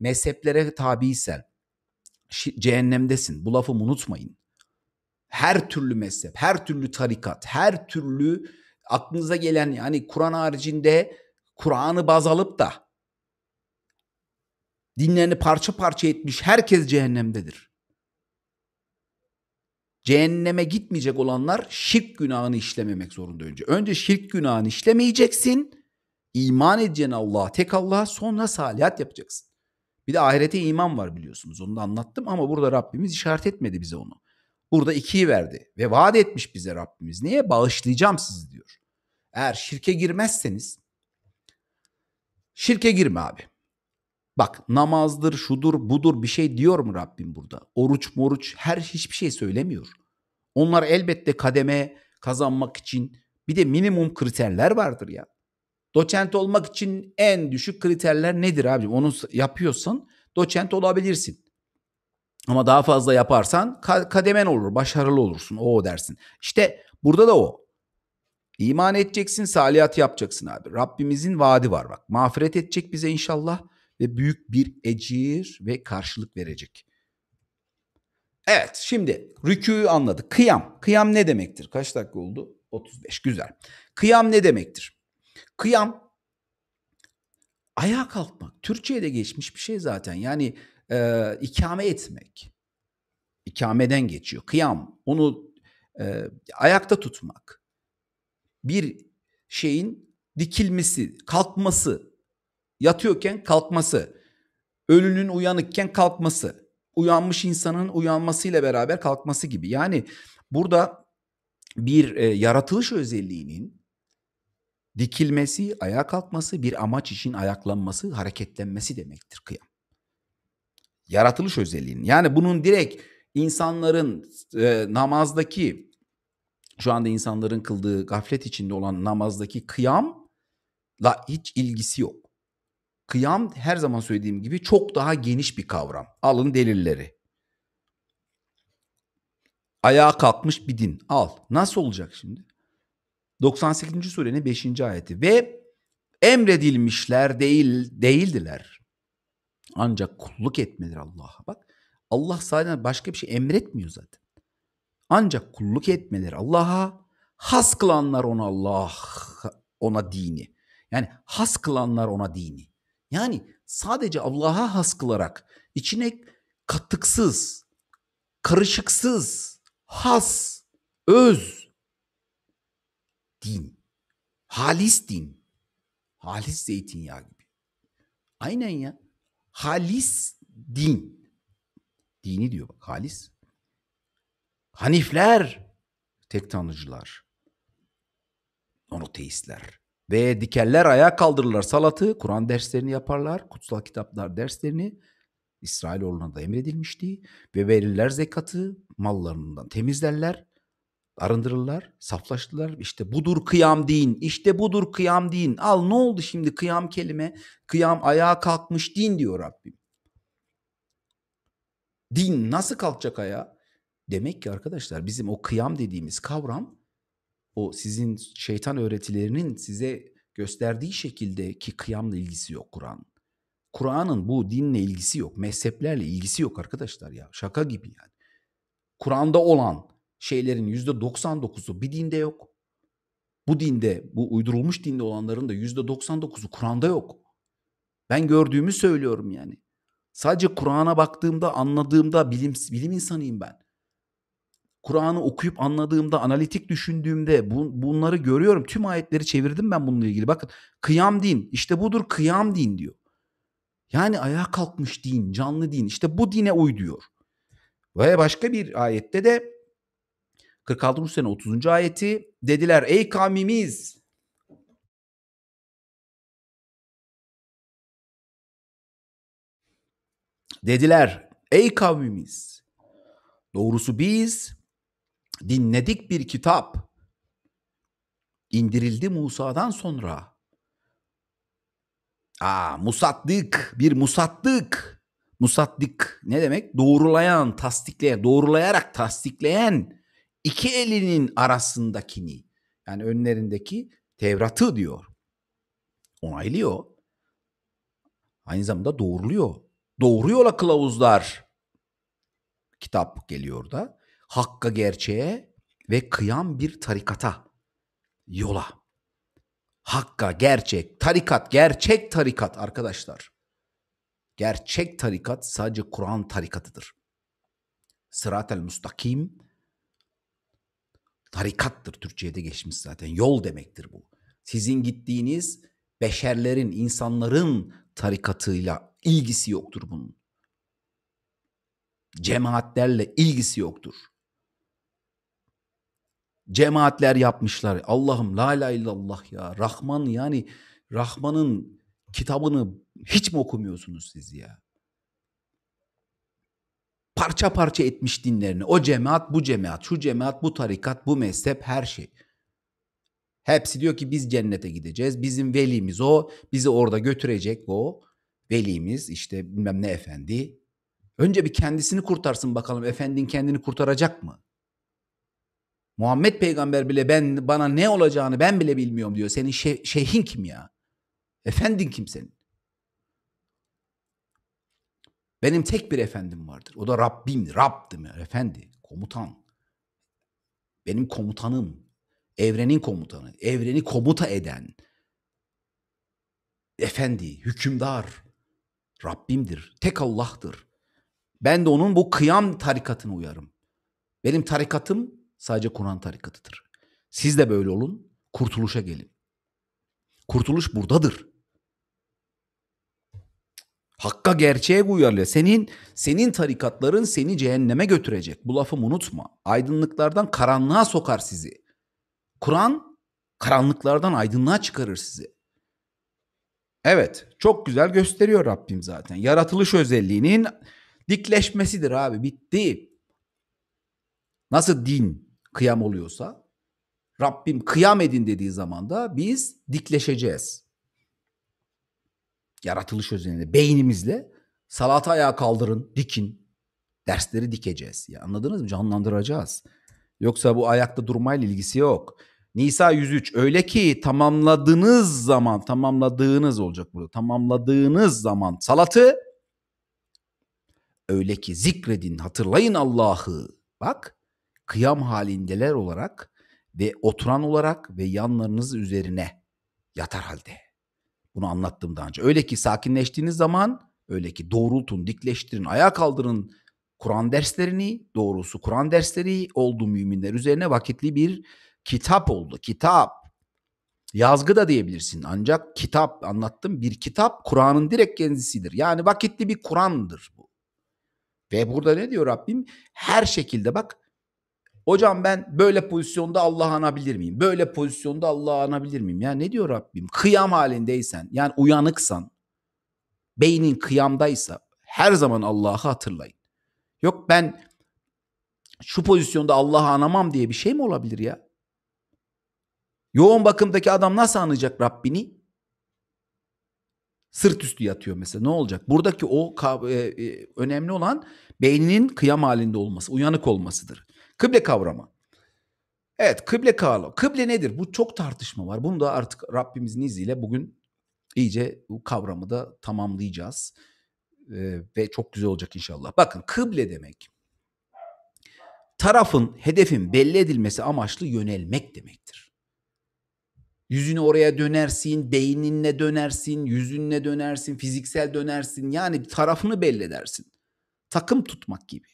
Speaker 1: mezheplere tabiysen cehennemdesin. Bu lafı unutmayın. Her türlü mezhep, her türlü tarikat, her türlü aklınıza gelen yani Kur'an haricinde Kur'an'ı baz alıp da dinlerini parça parça etmiş herkes cehennemdedir. Cehenneme gitmeyecek olanlar şirk günahını işlememek zorunda önce. Önce şirk günahını işlemeyeceksin. İman edeceğin Allah'a, tek Allah'a sonra salihat yapacaksın. Bir de ahirete iman var biliyorsunuz. Onu da anlattım ama burada Rabbimiz işaret etmedi bize onu. Burada ikiyi verdi ve vaat etmiş bize Rabbimiz. Niye? Bağışlayacağım sizi diyor. Eğer şirke girmezseniz şirke girme abi. Bak namazdır, şudur, budur bir şey diyor mu Rabbim burada? Oruç moruç her hiçbir şey söylemiyor. Onlar elbette kademe kazanmak için bir de minimum kriterler vardır ya. Doçent olmak için en düşük kriterler nedir abi? Onu yapıyorsan doçent olabilirsin. Ama daha fazla yaparsan kademen olur, başarılı olursun. O dersin. İşte burada da o. İman edeceksin, saliyat yapacaksın abi. Rabbimizin vaadi var bak. Mağfiret edecek bize inşallah ve büyük bir ecir ve karşılık verecek. Evet şimdi rükûyu anladık. Kıyam. Kıyam ne demektir? Kaç dakika oldu? 35. Güzel. Kıyam ne demektir? Kıyam, ayağa kalkmak. Türkçe'de geçmiş bir şey zaten. Yani e, ikame etmek. İkameden geçiyor. Kıyam, onu e, ayakta tutmak. Bir şeyin dikilmesi, kalkması, yatıyorken kalkması, ölünün uyanıkken kalkması, uyanmış insanın uyanmasıyla beraber kalkması gibi. Yani burada bir e, yaratılış özelliğinin Dikilmesi, ayağa kalkması, bir amaç için ayaklanması, hareketlenmesi demektir kıyam. Yaratılış özelliğinin. Yani bunun direkt insanların e, namazdaki şu anda insanların kıldığı gaflet içinde olan namazdaki kıyamla hiç ilgisi yok. Kıyam her zaman söylediğim gibi çok daha geniş bir kavram. Alın delilleri. Ayağa kalkmış bir din. Al. Nasıl olacak şimdi? 98. surenin 5. ayeti ve emredilmişler değil değildiler. Ancak kulluk etmedir Allah'a. Bak Allah sadece başka bir şey emretmiyor zaten. Ancak kulluk etmeler Allah'a, has kılanlar ona Allah, ona dini. Yani has kılanlar ona dini. Yani sadece Allah'a has kılarak içine katıksız, karışıksız, has, öz din. Halis din. Halis zeytinyağı gibi. Aynen ya. Halis din. Dini diyor bak halis. Hanifler, tek tanrıcılar, monoteistler ve dikerler ayağa kaldırırlar salatı, Kur'an derslerini yaparlar, kutsal kitaplar derslerini. İsrailoğluna da emredilmişti ve verirler zekatı, mallarından temizlerler arındırırlar, saflaştılar. İşte budur kıyam din, işte budur kıyam din. Al ne oldu şimdi kıyam kelime, kıyam ayağa kalkmış din diyor Rabbim. Din nasıl kalkacak ayağa? Demek ki arkadaşlar bizim o kıyam dediğimiz kavram o sizin şeytan öğretilerinin size gösterdiği şekildeki kıyamla ilgisi yok Kur'an. Kur'an'ın bu dinle ilgisi yok, mezheplerle ilgisi yok arkadaşlar ya. Şaka gibi yani. Kur'an'da olan şeylerin %99'u bir dinde yok. Bu dinde, bu uydurulmuş dinde olanların da %99'u Kur'an'da yok. Ben gördüğümü söylüyorum yani. Sadece Kur'an'a baktığımda, anladığımda bilim, bilim insanıyım ben. Kur'an'ı okuyup anladığımda, analitik düşündüğümde bu, bunları görüyorum. Tüm ayetleri çevirdim ben bununla ilgili. Bakın kıyam din, işte budur kıyam din diyor. Yani ayağa kalkmış din, canlı din. İşte bu dine uy diyor. Ve başka bir ayette de 46. sene 30. ayeti dediler ey kavmimiz dediler ey kavmimiz doğrusu biz dinledik bir kitap indirildi Musa'dan sonra. Aa musattık bir musattık. Musattık ne demek? Doğrulayan, tasdikleyen, doğrulayarak tasdikleyen iki elinin arasındakini yani önlerindeki Tevrat'ı diyor. Onaylıyor. Aynı zamanda doğruluyor. Doğru yola kılavuzlar kitap geliyor da. Hakka gerçeğe ve kıyam bir tarikata yola. Hakka gerçek tarikat gerçek tarikat arkadaşlar. Gerçek tarikat sadece Kur'an tarikatıdır. Sırat el mustakim Tarikattır Türkçe'de geçmiş zaten. Yol demektir bu. Sizin gittiğiniz beşerlerin, insanların tarikatıyla ilgisi yoktur bunun. Cemaatlerle ilgisi yoktur. Cemaatler yapmışlar. Allah'ım la la illallah ya. Rahman yani Rahman'ın kitabını hiç mi okumuyorsunuz siz ya? parça parça etmiş dinlerini. O cemaat, bu cemaat, şu cemaat, bu tarikat, bu mezhep her şey. Hepsi diyor ki biz cennete gideceğiz. Bizim velimiz o. Bizi orada götürecek o. Velimiz işte bilmem ne efendi. Önce bir kendisini kurtarsın bakalım. Efendin kendini kurtaracak mı? Muhammed peygamber bile ben bana ne olacağını ben bile bilmiyorum diyor. Senin şe şeyhin kim ya? Efendin kim senin? Benim tek bir efendim vardır. O da Rabbim. Rabbim efendi, komutan. Benim komutanım. Evrenin komutanı. Evreni komuta eden. Efendi, hükümdar. Rabbimdir. Tek Allah'tır. Ben de onun bu kıyam tarikatını uyarım. Benim tarikatım sadece Kur'an tarikatıdır. Siz de böyle olun, kurtuluşa gelin. Kurtuluş buradadır. Hakka gerçeğe uyarlıyor. Senin senin tarikatların seni cehenneme götürecek. Bu lafımı unutma. Aydınlıklardan karanlığa sokar sizi. Kur'an karanlıklardan aydınlığa çıkarır sizi. Evet, çok güzel gösteriyor Rabbim zaten. Yaratılış özelliğinin dikleşmesidir abi. Bitti. Nasıl din kıyam oluyorsa Rabbim kıyam edin dediği zaman da biz dikleşeceğiz yaratılış özelinde beynimizle salatı ayağa kaldırın, dikin. Dersleri dikeceğiz. Ya anladınız mı? Canlandıracağız. Yoksa bu ayakta durmayla ilgisi yok. Nisa 103 öyle ki tamamladığınız zaman tamamladığınız olacak burada. Tamamladığınız zaman salatı öyle ki zikredin hatırlayın Allah'ı. Bak kıyam halindeler olarak ve oturan olarak ve yanlarınız üzerine yatar halde. Bunu anlattım daha önce. Öyle ki sakinleştiğiniz zaman öyle ki doğrultun, dikleştirin, ayağa kaldırın Kur'an derslerini, doğrusu Kur'an dersleri oldu müminler üzerine vakitli bir kitap oldu. Kitap. Yazgı da diyebilirsin ancak kitap anlattım bir kitap Kur'an'ın direkt kendisidir. Yani vakitli bir Kur'an'dır bu. Ve burada ne diyor Rabbim? Her şekilde bak Hocam ben böyle pozisyonda Allah'ı anabilir miyim? Böyle pozisyonda Allah'ı anabilir miyim? Ya ne diyor Rabbim? Kıyam halindeysen yani uyanıksan beynin kıyamdaysa her zaman Allah'ı hatırlayın. Yok ben şu pozisyonda Allah'ı anamam diye bir şey mi olabilir ya? Yoğun bakımdaki adam nasıl anacak Rabbini? Sırt üstü yatıyor mesela ne olacak? Buradaki o e, e, önemli olan beyninin kıyam halinde olması, uyanık olmasıdır. Kıble kavramı. Evet kıble kavramı. Kıble nedir? Bu çok tartışma var. Bunu da artık Rabbimizin izniyle bugün iyice bu kavramı da tamamlayacağız. Ee, ve çok güzel olacak inşallah. Bakın kıble demek tarafın hedefin belli edilmesi amaçlı yönelmek demektir. Yüzünü oraya dönersin, beyninle dönersin, yüzünle dönersin, fiziksel dönersin. Yani tarafını belli edersin. Takım tutmak gibi.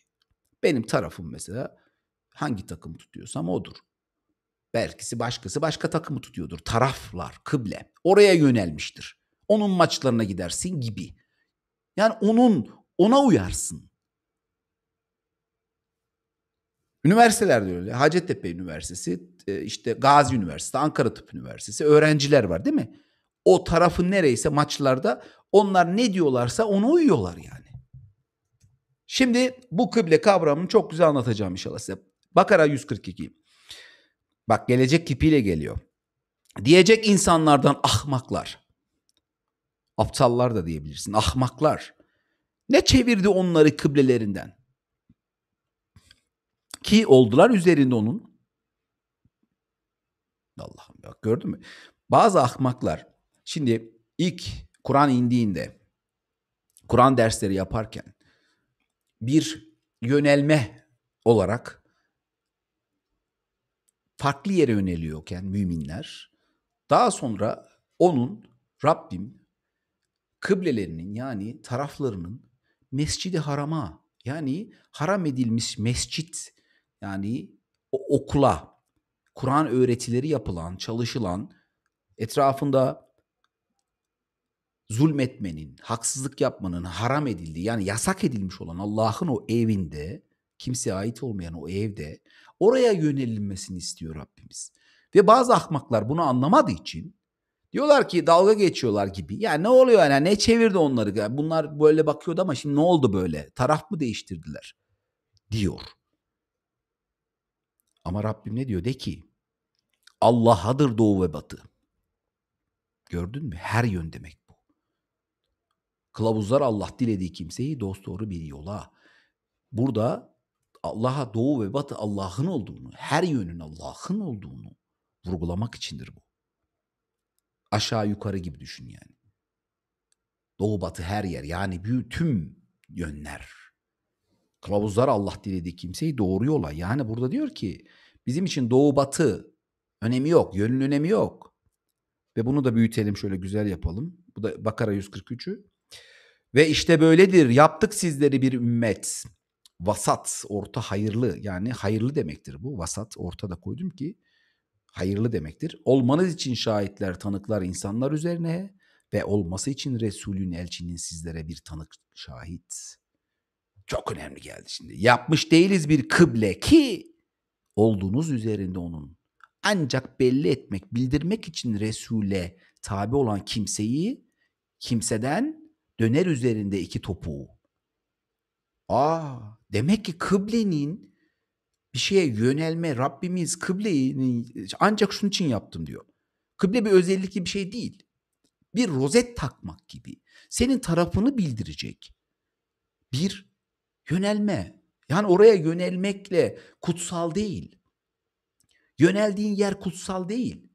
Speaker 1: Benim tarafım mesela Hangi takım tutuyorsam odur. Belkisi başkası başka takımı tutuyordur. Taraflar, kıble oraya yönelmiştir. Onun maçlarına gidersin gibi. Yani onun ona uyarsın. Üniversitelerde öyle. Hacettepe Üniversitesi, e, işte Gazi Üniversitesi, Ankara Tıp Üniversitesi öğrenciler var değil mi? O tarafın nereyse maçlarda onlar ne diyorlarsa ona uyuyorlar yani. Şimdi bu kıble kavramını çok güzel anlatacağım inşallah size. Bakara 142. Bak gelecek kipiyle geliyor. Diyecek insanlardan ahmaklar. Aptallar da diyebilirsin. Ahmaklar. Ne çevirdi onları kıblelerinden? Ki oldular üzerinde onun. Allah'ım bak gördün mü? Bazı ahmaklar. Şimdi ilk Kur'an indiğinde Kur'an dersleri yaparken bir yönelme olarak farklı yere yöneliyorken müminler daha sonra onun Rabbim kıblelerinin yani taraflarının Mescidi Haram'a yani haram edilmiş mescit yani o okula Kur'an öğretileri yapılan, çalışılan, etrafında zulmetmenin, haksızlık yapmanın haram edildiği yani yasak edilmiş olan Allah'ın o evinde kimseye ait olmayan o evde Oraya yönelilmesini istiyor Rabbimiz. Ve bazı ahmaklar bunu anlamadığı için diyorlar ki dalga geçiyorlar gibi. Ya ne oluyor yani ne çevirdi onları? Yani bunlar böyle bakıyordu ama şimdi ne oldu böyle? Taraf mı değiştirdiler? Diyor. Ama Rabbim ne diyor? De ki Allah'adır doğu ve batı. Gördün mü? Her yön demek bu. Kılavuzlar Allah dilediği kimseyi dost doğru bir yola. Burada Allah'a doğu ve batı Allah'ın olduğunu, her yönün Allah'ın olduğunu vurgulamak içindir bu. Aşağı yukarı gibi düşün yani. Doğu batı her yer yani tüm yönler. Kılavuzlar Allah dilediği kimseyi doğru yola. Yani burada diyor ki bizim için doğu batı önemi yok, yönün önemi yok. Ve bunu da büyütelim şöyle güzel yapalım. Bu da Bakara 143'ü. Ve işte böyledir yaptık sizleri bir ümmet vasat, orta hayırlı yani hayırlı demektir bu. Vasat ortada koydum ki hayırlı demektir. Olmanız için şahitler, tanıklar insanlar üzerine ve olması için Resulün elçinin sizlere bir tanık şahit. Çok önemli geldi şimdi. Yapmış değiliz bir kıble ki olduğunuz üzerinde onun. Ancak belli etmek, bildirmek için Resul'e tabi olan kimseyi kimseden döner üzerinde iki topuğu. Aa demek ki kıblenin bir şeye yönelme Rabbimiz kıbleyi ancak şunun için yaptım diyor. Kıble bir özellikli bir şey değil. Bir rozet takmak gibi. Senin tarafını bildirecek bir yönelme. Yani oraya yönelmekle kutsal değil. Yöneldiğin yer kutsal değil.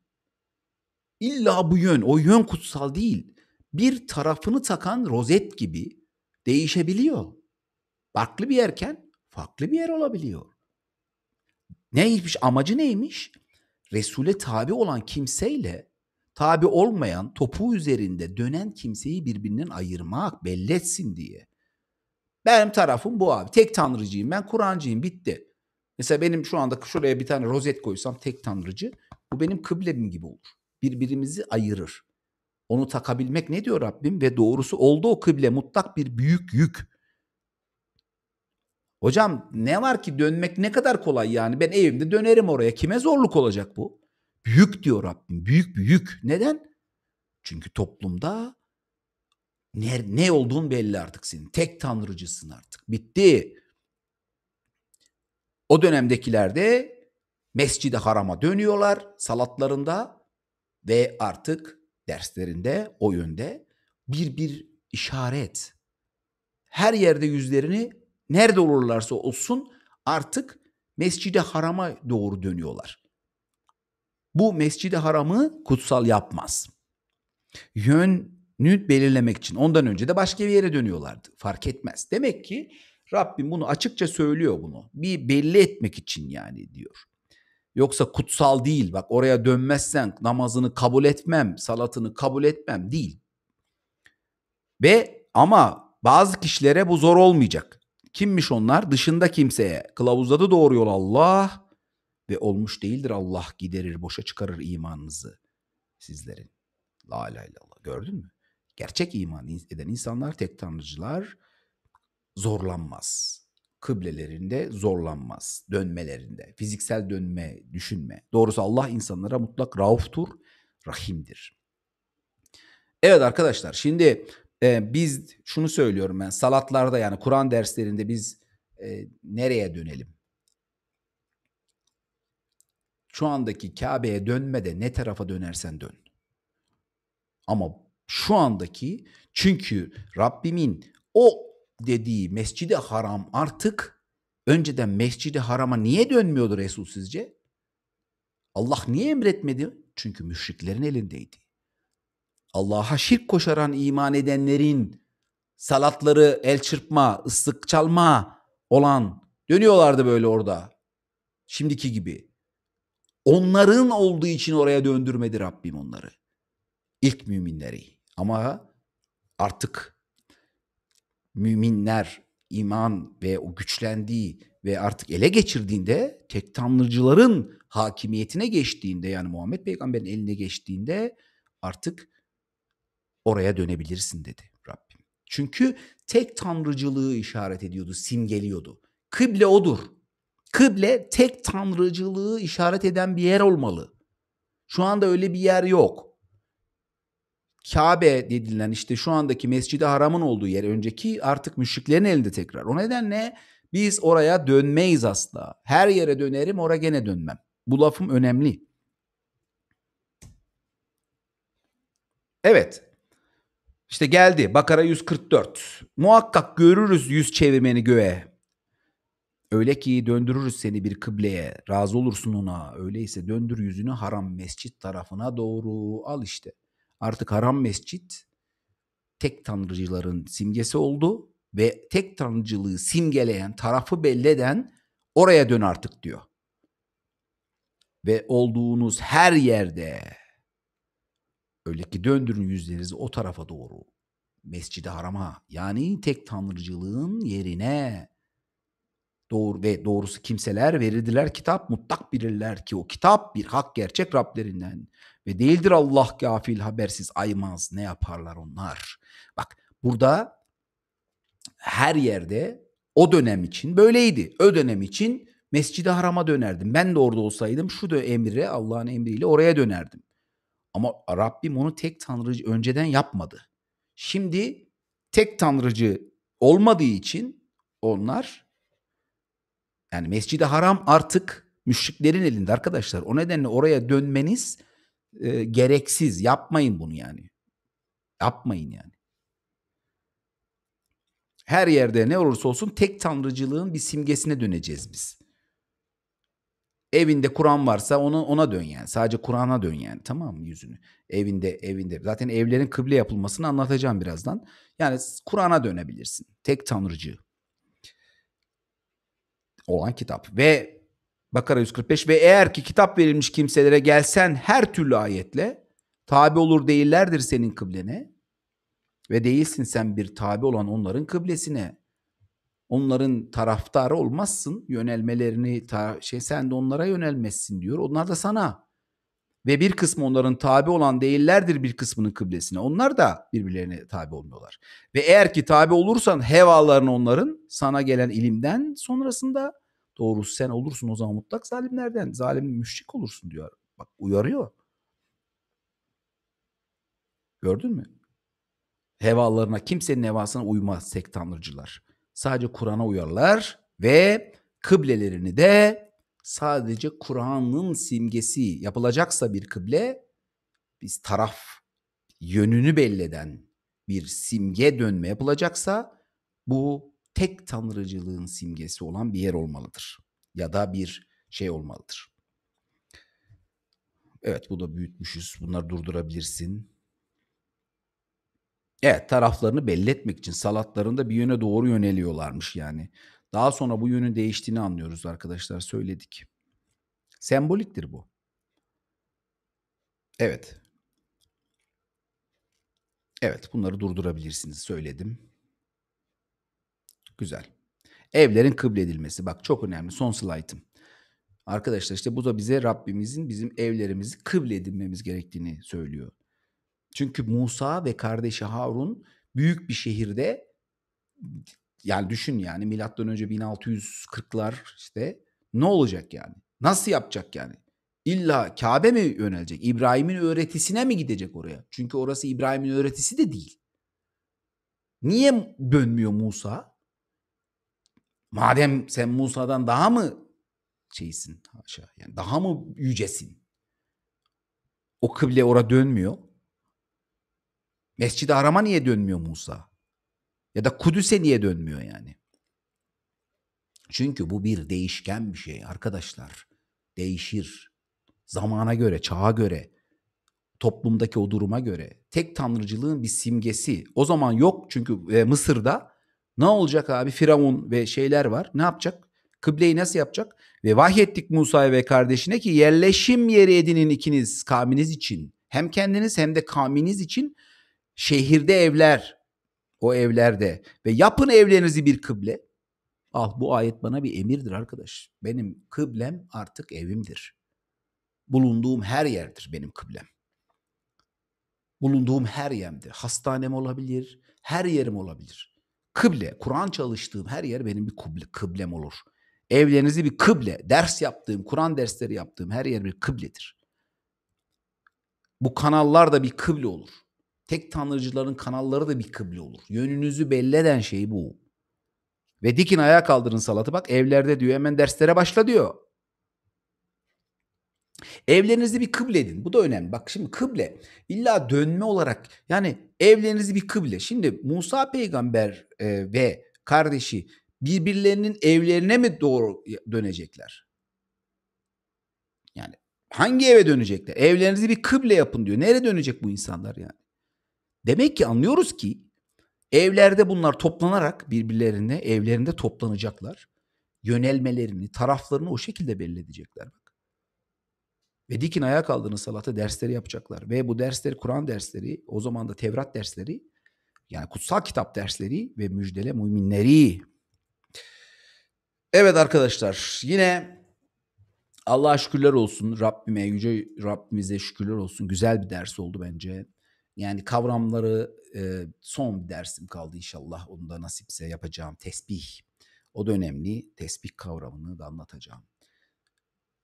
Speaker 1: İlla bu yön, o yön kutsal değil. Bir tarafını takan rozet gibi değişebiliyor farklı bir yerken farklı bir yer olabiliyor. Neymiş amacı neymiş? Resul'e tabi olan kimseyle tabi olmayan topu üzerinde dönen kimseyi birbirinden ayırmak belletsin diye. Benim tarafım bu abi. Tek tanrıcıyım ben Kur'ancıyım bitti. Mesela benim şu anda şuraya bir tane rozet koysam tek tanrıcı bu benim kıblem gibi olur. Birbirimizi ayırır. Onu takabilmek ne diyor Rabbim ve doğrusu oldu o kıble mutlak bir büyük yük. Hocam ne var ki dönmek ne kadar kolay yani ben evimde dönerim oraya kime zorluk olacak bu? Büyük diyor Rabbim büyük büyük Neden? Çünkü toplumda ne, ne olduğun belli artık senin. Tek tanrıcısın artık. Bitti. O dönemdekilerde Mescid-i Haram'a dönüyorlar salatlarında ve artık derslerinde o yönde bir bir işaret. Her yerde yüzlerini nerede olurlarsa olsun artık Mescid-i Haram'a doğru dönüyorlar. Bu Mescid-i Haram'ı kutsal yapmaz. Yönünü belirlemek için ondan önce de başka bir yere dönüyorlardı. Fark etmez. Demek ki Rabbim bunu açıkça söylüyor bunu. Bir belli etmek için yani diyor. Yoksa kutsal değil. Bak oraya dönmezsen namazını kabul etmem, salatını kabul etmem değil. Ve ama bazı kişilere bu zor olmayacak. Kimmiş onlar? Dışında kimseye. Kılavuzladı doğru yol Allah ve olmuş değildir Allah giderir, boşa çıkarır imanınızı sizlerin. La ilahe illallah. Gördün mü? Gerçek iman eden insanlar tek tanrıcılar zorlanmaz. Kıblelerinde zorlanmaz. Dönmelerinde. Fiziksel dönme, düşünme. Doğrusu Allah insanlara mutlak rauftur, rahimdir. Evet arkadaşlar şimdi e, biz şunu söylüyorum ben salatlarda yani Kur'an derslerinde biz e, nereye dönelim? Şu andaki Kabe'ye dönme de ne tarafa dönersen dön. Ama şu andaki çünkü Rabbimin o dediği mescidi haram artık önceden mescidi harama niye dönmüyordu Resul sizce? Allah niye emretmedi? Çünkü müşriklerin elindeydi. Allah'a şirk koşaran iman edenlerin salatları el çırpma, ıslık çalma olan dönüyorlardı böyle orada. Şimdiki gibi. Onların olduğu için oraya döndürmedi Rabbim onları. İlk müminleri. Ama artık müminler iman ve o güçlendiği ve artık ele geçirdiğinde tek tanrıcıların hakimiyetine geçtiğinde yani Muhammed peygamberin eline geçtiğinde artık oraya dönebilirsin dedi Rabbim. Çünkü tek tanrıcılığı işaret ediyordu, simgeliyordu. Kıble odur. Kıble tek tanrıcılığı işaret eden bir yer olmalı. Şu anda öyle bir yer yok. Kabe dedilen işte şu andaki Mescid-i Haram'ın olduğu yer önceki artık müşriklerin elinde tekrar. O nedenle biz oraya dönmeyiz asla. Her yere dönerim, oraya gene dönmem. Bu lafım önemli. Evet, işte geldi Bakara 144. Muhakkak görürüz yüz çevirmeni göğe. Öyle ki döndürürüz seni bir kıbleye. Razı olursun ona. Öyleyse döndür yüzünü haram mescit tarafına doğru. Al işte. Artık haram mescit tek tanrıcıların simgesi oldu ve tek tanrıcılığı simgeleyen, tarafı belleden oraya dön artık diyor. Ve olduğunuz her yerde Öyle ki döndürün yüzlerinizi o tarafa doğru. Mescid-i Haram'a yani tek tanrıcılığın yerine doğru ve doğrusu kimseler verirdiler kitap mutlak bilirler ki o kitap bir hak gerçek Rablerinden ve değildir Allah gafil habersiz aymaz ne yaparlar onlar. Bak burada her yerde o dönem için böyleydi. O dönem için Mescid-i Haram'a dönerdim. Ben de orada olsaydım şu da emri Allah'ın emriyle oraya dönerdim. Ama Rabbim onu tek tanrıcı önceden yapmadı. Şimdi tek tanrıcı olmadığı için onlar yani Mescid-i Haram artık müşriklerin elinde arkadaşlar. O nedenle oraya dönmeniz e, gereksiz. Yapmayın bunu yani. Yapmayın yani. Her yerde ne olursa olsun tek tanrıcılığın bir simgesine döneceğiz biz. Evinde Kur'an varsa ona ona dön yani. Sadece Kur'an'a dön yani. Tamam mı yüzünü? Evinde evinde. Zaten evlerin kıble yapılmasını anlatacağım birazdan. Yani Kur'an'a dönebilirsin. Tek tanrıcı olan kitap ve Bakara 145 ve eğer ki kitap verilmiş kimselere gelsen her türlü ayetle tabi olur değillerdir senin kıblene ve değilsin sen bir tabi olan onların kıblesine onların taraftarı olmazsın yönelmelerini ta, şey sen de onlara yönelmezsin diyor. Onlar da sana. Ve bir kısmı onların tabi olan değillerdir bir kısmının kıblesine. Onlar da birbirlerine tabi olmuyorlar. Ve eğer ki tabi olursan hevalarını onların sana gelen ilimden sonrasında doğrusu sen olursun o zaman mutlak zalimlerden. Zalim müşrik olursun diyor. Bak uyarıyor. Gördün mü? Hevalarına kimsenin hevasına uymaz sektanırcılar sadece Kur'an'a uyarlar ve kıblelerini de sadece Kur'an'ın simgesi yapılacaksa bir kıble biz taraf yönünü belleden bir simge dönme yapılacaksa bu tek tanrıcılığın simgesi olan bir yer olmalıdır. Ya da bir şey olmalıdır. Evet bu da büyütmüşüz. Bunları durdurabilirsin. Evet taraflarını belli etmek için salatlarında bir yöne doğru yöneliyorlarmış yani. Daha sonra bu yönün değiştiğini anlıyoruz arkadaşlar söyledik. Semboliktir bu. Evet. Evet bunları durdurabilirsiniz söyledim. Güzel. Evlerin kıble edilmesi bak çok önemli son slaytım. Arkadaşlar işte bu da bize Rabbimizin bizim evlerimizi kıble edinmemiz gerektiğini söylüyor. Çünkü Musa ve kardeşi Harun büyük bir şehirde yani düşün yani milattan önce 1640'lar işte ne olacak yani? Nasıl yapacak yani? İlla Kabe mi yönelecek? İbrahim'in öğretisine mi gidecek oraya? Çünkü orası İbrahim'in öğretisi de değil. Niye dönmüyor Musa? Madem sen Musa'dan daha mı şeysin haşa yani daha mı yücesin? O kıble ora dönmüyor. Mescid-i Haram'a niye dönmüyor Musa? Ya da Kudüs'e niye dönmüyor yani? Çünkü bu bir değişken bir şey arkadaşlar. Değişir. Zamana göre, çağa göre, toplumdaki o duruma göre. Tek tanrıcılığın bir simgesi. O zaman yok çünkü e, Mısır'da ne olacak abi? Firavun ve şeyler var. Ne yapacak? Kıbleyi nasıl yapacak? Ve vahyettik Musa'ya ve kardeşine ki yerleşim yeri edinin ikiniz kaminiz için. Hem kendiniz hem de kaminiz için Şehirde evler. O evlerde. Ve yapın evlerinizi bir kıble. Al ah, bu ayet bana bir emirdir arkadaş. Benim kıblem artık evimdir. Bulunduğum her yerdir benim kıblem. Bulunduğum her yemdir. Hastanem olabilir, her yerim olabilir. Kıble, Kur'an çalıştığım her yer benim bir kıble, kıblem olur. Evlerinizi bir kıble, ders yaptığım, Kur'an dersleri yaptığım her yer bir kıbledir. Bu kanallar da bir kıble olur. Tek tanrıcıların kanalları da bir kıble olur. Yönünüzü belli eden şey bu. Ve dikin ayağa kaldırın salatı bak evlerde diyor hemen derslere başla diyor. Evlerinizi bir kıble edin. Bu da önemli. Bak şimdi kıble illa dönme olarak yani evlerinizi bir kıble. Şimdi Musa peygamber e, ve kardeşi birbirlerinin evlerine mi doğru dönecekler? Yani hangi eve dönecekler? Evlerinizi bir kıble yapın diyor. Nereye dönecek bu insanlar yani? Demek ki anlıyoruz ki evlerde bunlar toplanarak birbirlerine evlerinde toplanacaklar. Yönelmelerini, taraflarını o şekilde belirleyecekler Ve dikin ayağa kaldığınız salata dersleri yapacaklar. Ve bu dersleri Kur'an dersleri, o zaman da Tevrat dersleri, yani kutsal kitap dersleri ve müjdele müminleri. Evet arkadaşlar yine Allah'a şükürler olsun. Rabbime, yüce Rabbimize şükürler olsun. Güzel bir ders oldu bence. Yani kavramları e, son bir dersim kaldı inşallah. Onu da nasipse yapacağım. Tesbih. O da önemli. Tesbih kavramını da anlatacağım.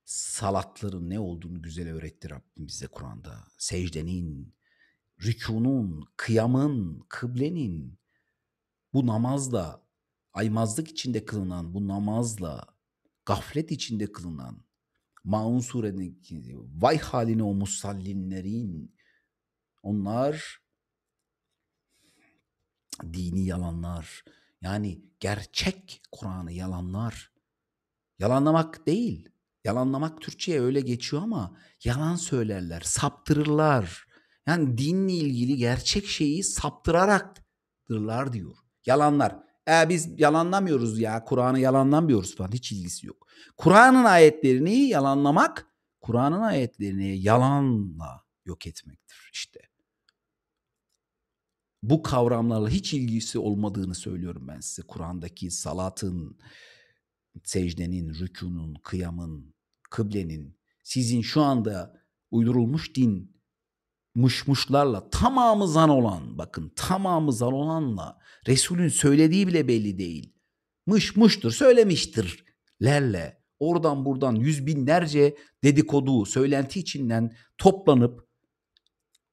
Speaker 1: Salatların ne olduğunu güzel öğretti Rabbim bize Kur'an'da. Secdenin, rükunun, kıyamın, kıblenin, bu namazla, aymazlık içinde kılınan bu namazla, gaflet içinde kılınan, Maun suredeki vay haline o musallinlerin onlar dini yalanlar. Yani gerçek Kur'an'ı yalanlar. Yalanlamak değil. Yalanlamak Türkçe'ye öyle geçiyor ama yalan söylerler, saptırırlar. Yani dinle ilgili gerçek şeyi saptırarakdırlar diyor. Yalanlar. E biz yalanlamıyoruz ya Kur'an'ı yalanlamıyoruz falan hiç ilgisi yok. Kur'an'ın ayetlerini yalanlamak Kur'an'ın ayetlerini yalanla yok etmektir işte bu kavramlarla hiç ilgisi olmadığını söylüyorum ben size. Kur'an'daki salatın, secdenin, rükunun, kıyamın, kıblenin, sizin şu anda uydurulmuş din mışmışlarla tamamı zan olan bakın tamamı zan olanla Resul'ün söylediği bile belli değil. Mış mıştır söylemiştir lerle oradan buradan yüz binlerce dedikodu söylenti içinden toplanıp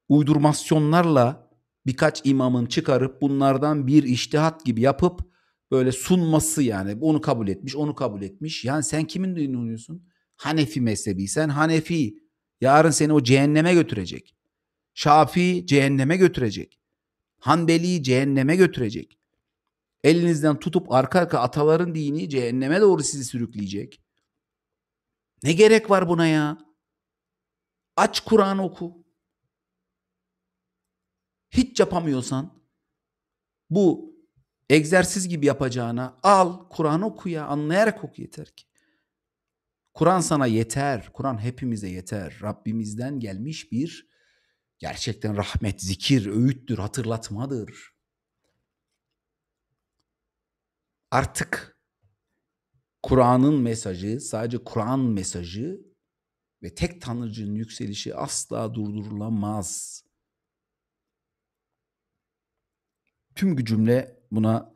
Speaker 1: uydurmasyonlarla birkaç imamın çıkarıp bunlardan bir iştihat gibi yapıp böyle sunması yani onu kabul etmiş onu kabul etmiş. Yani sen kimin dinini uyuyorsun? Hanefi mezhebiysen Hanefi yarın seni o cehenneme götürecek. Şafii cehenneme götürecek. Hanbeli cehenneme götürecek. Elinizden tutup arka arka ataların dini cehenneme doğru sizi sürükleyecek. Ne gerek var buna ya? Aç Kur'an oku hiç yapamıyorsan bu egzersiz gibi yapacağına al Kur'an oku ya anlayarak oku yeter ki. Kur'an sana yeter. Kur'an hepimize yeter. Rabbimizden gelmiş bir gerçekten rahmet, zikir, öğüttür, hatırlatmadır. Artık Kur'an'ın mesajı, sadece Kur'an mesajı ve tek tanrıcının yükselişi asla durdurulamaz. tüm gücümle buna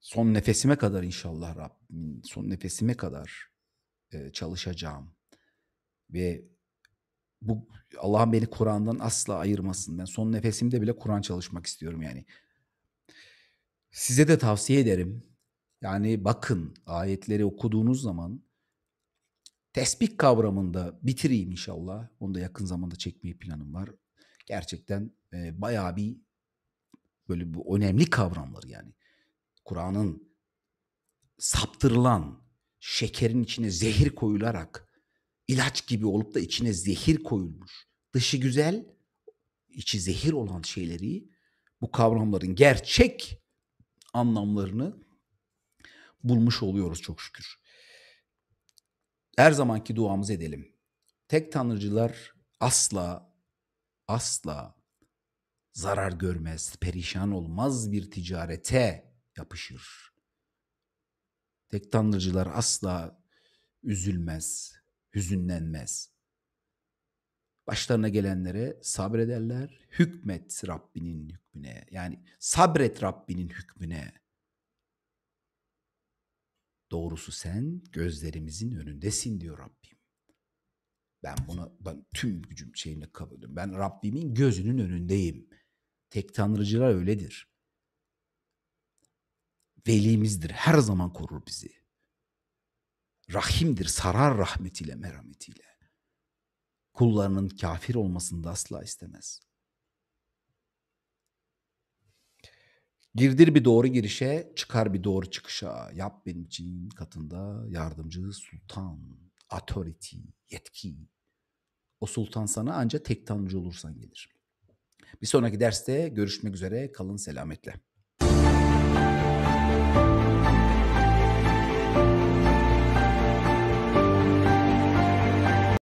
Speaker 1: son nefesime kadar inşallah Rabbimin son nefesime kadar e, çalışacağım. Ve bu Allah'ın beni Kur'an'dan asla ayırmasın. Ben son nefesimde bile Kur'an çalışmak istiyorum yani. Size de tavsiye ederim. Yani bakın ayetleri okuduğunuz zaman tesbih kavramında bitireyim inşallah. Onu da yakın zamanda çekmeyi planım var. Gerçekten e, bayağı bir böyle bu önemli kavramlar yani. Kur'an'ın saptırılan şekerin içine zehir koyularak ilaç gibi olup da içine zehir koyulmuş. Dışı güzel, içi zehir olan şeyleri bu kavramların gerçek anlamlarını bulmuş oluyoruz çok şükür. Her zamanki duamızı edelim. Tek tanrıcılar asla asla zarar görmez, perişan olmaz bir ticarete yapışır. Tek tanrıcılar asla üzülmez, hüzünlenmez. Başlarına gelenlere sabrederler. Hükmet Rabbinin hükmüne. Yani sabret Rabbinin hükmüne. Doğrusu sen gözlerimizin önündesin diyor Rabbim. Ben buna ben tüm gücüm şeyini kabul ediyorum. Ben Rabbimin gözünün önündeyim. Tek tanrıcılar öyledir. Velimizdir. Her zaman korur bizi. Rahimdir. Sarar rahmetiyle, merhametiyle. Kullarının kafir olmasını da asla istemez. Girdir bir doğru girişe, çıkar bir doğru çıkışa. Yap benim için katında yardımcı sultan, authority, yetki. O sultan sana ancak tek tanrıcı olursan gelir. Bir sonraki derste görüşmek üzere. Kalın selametle.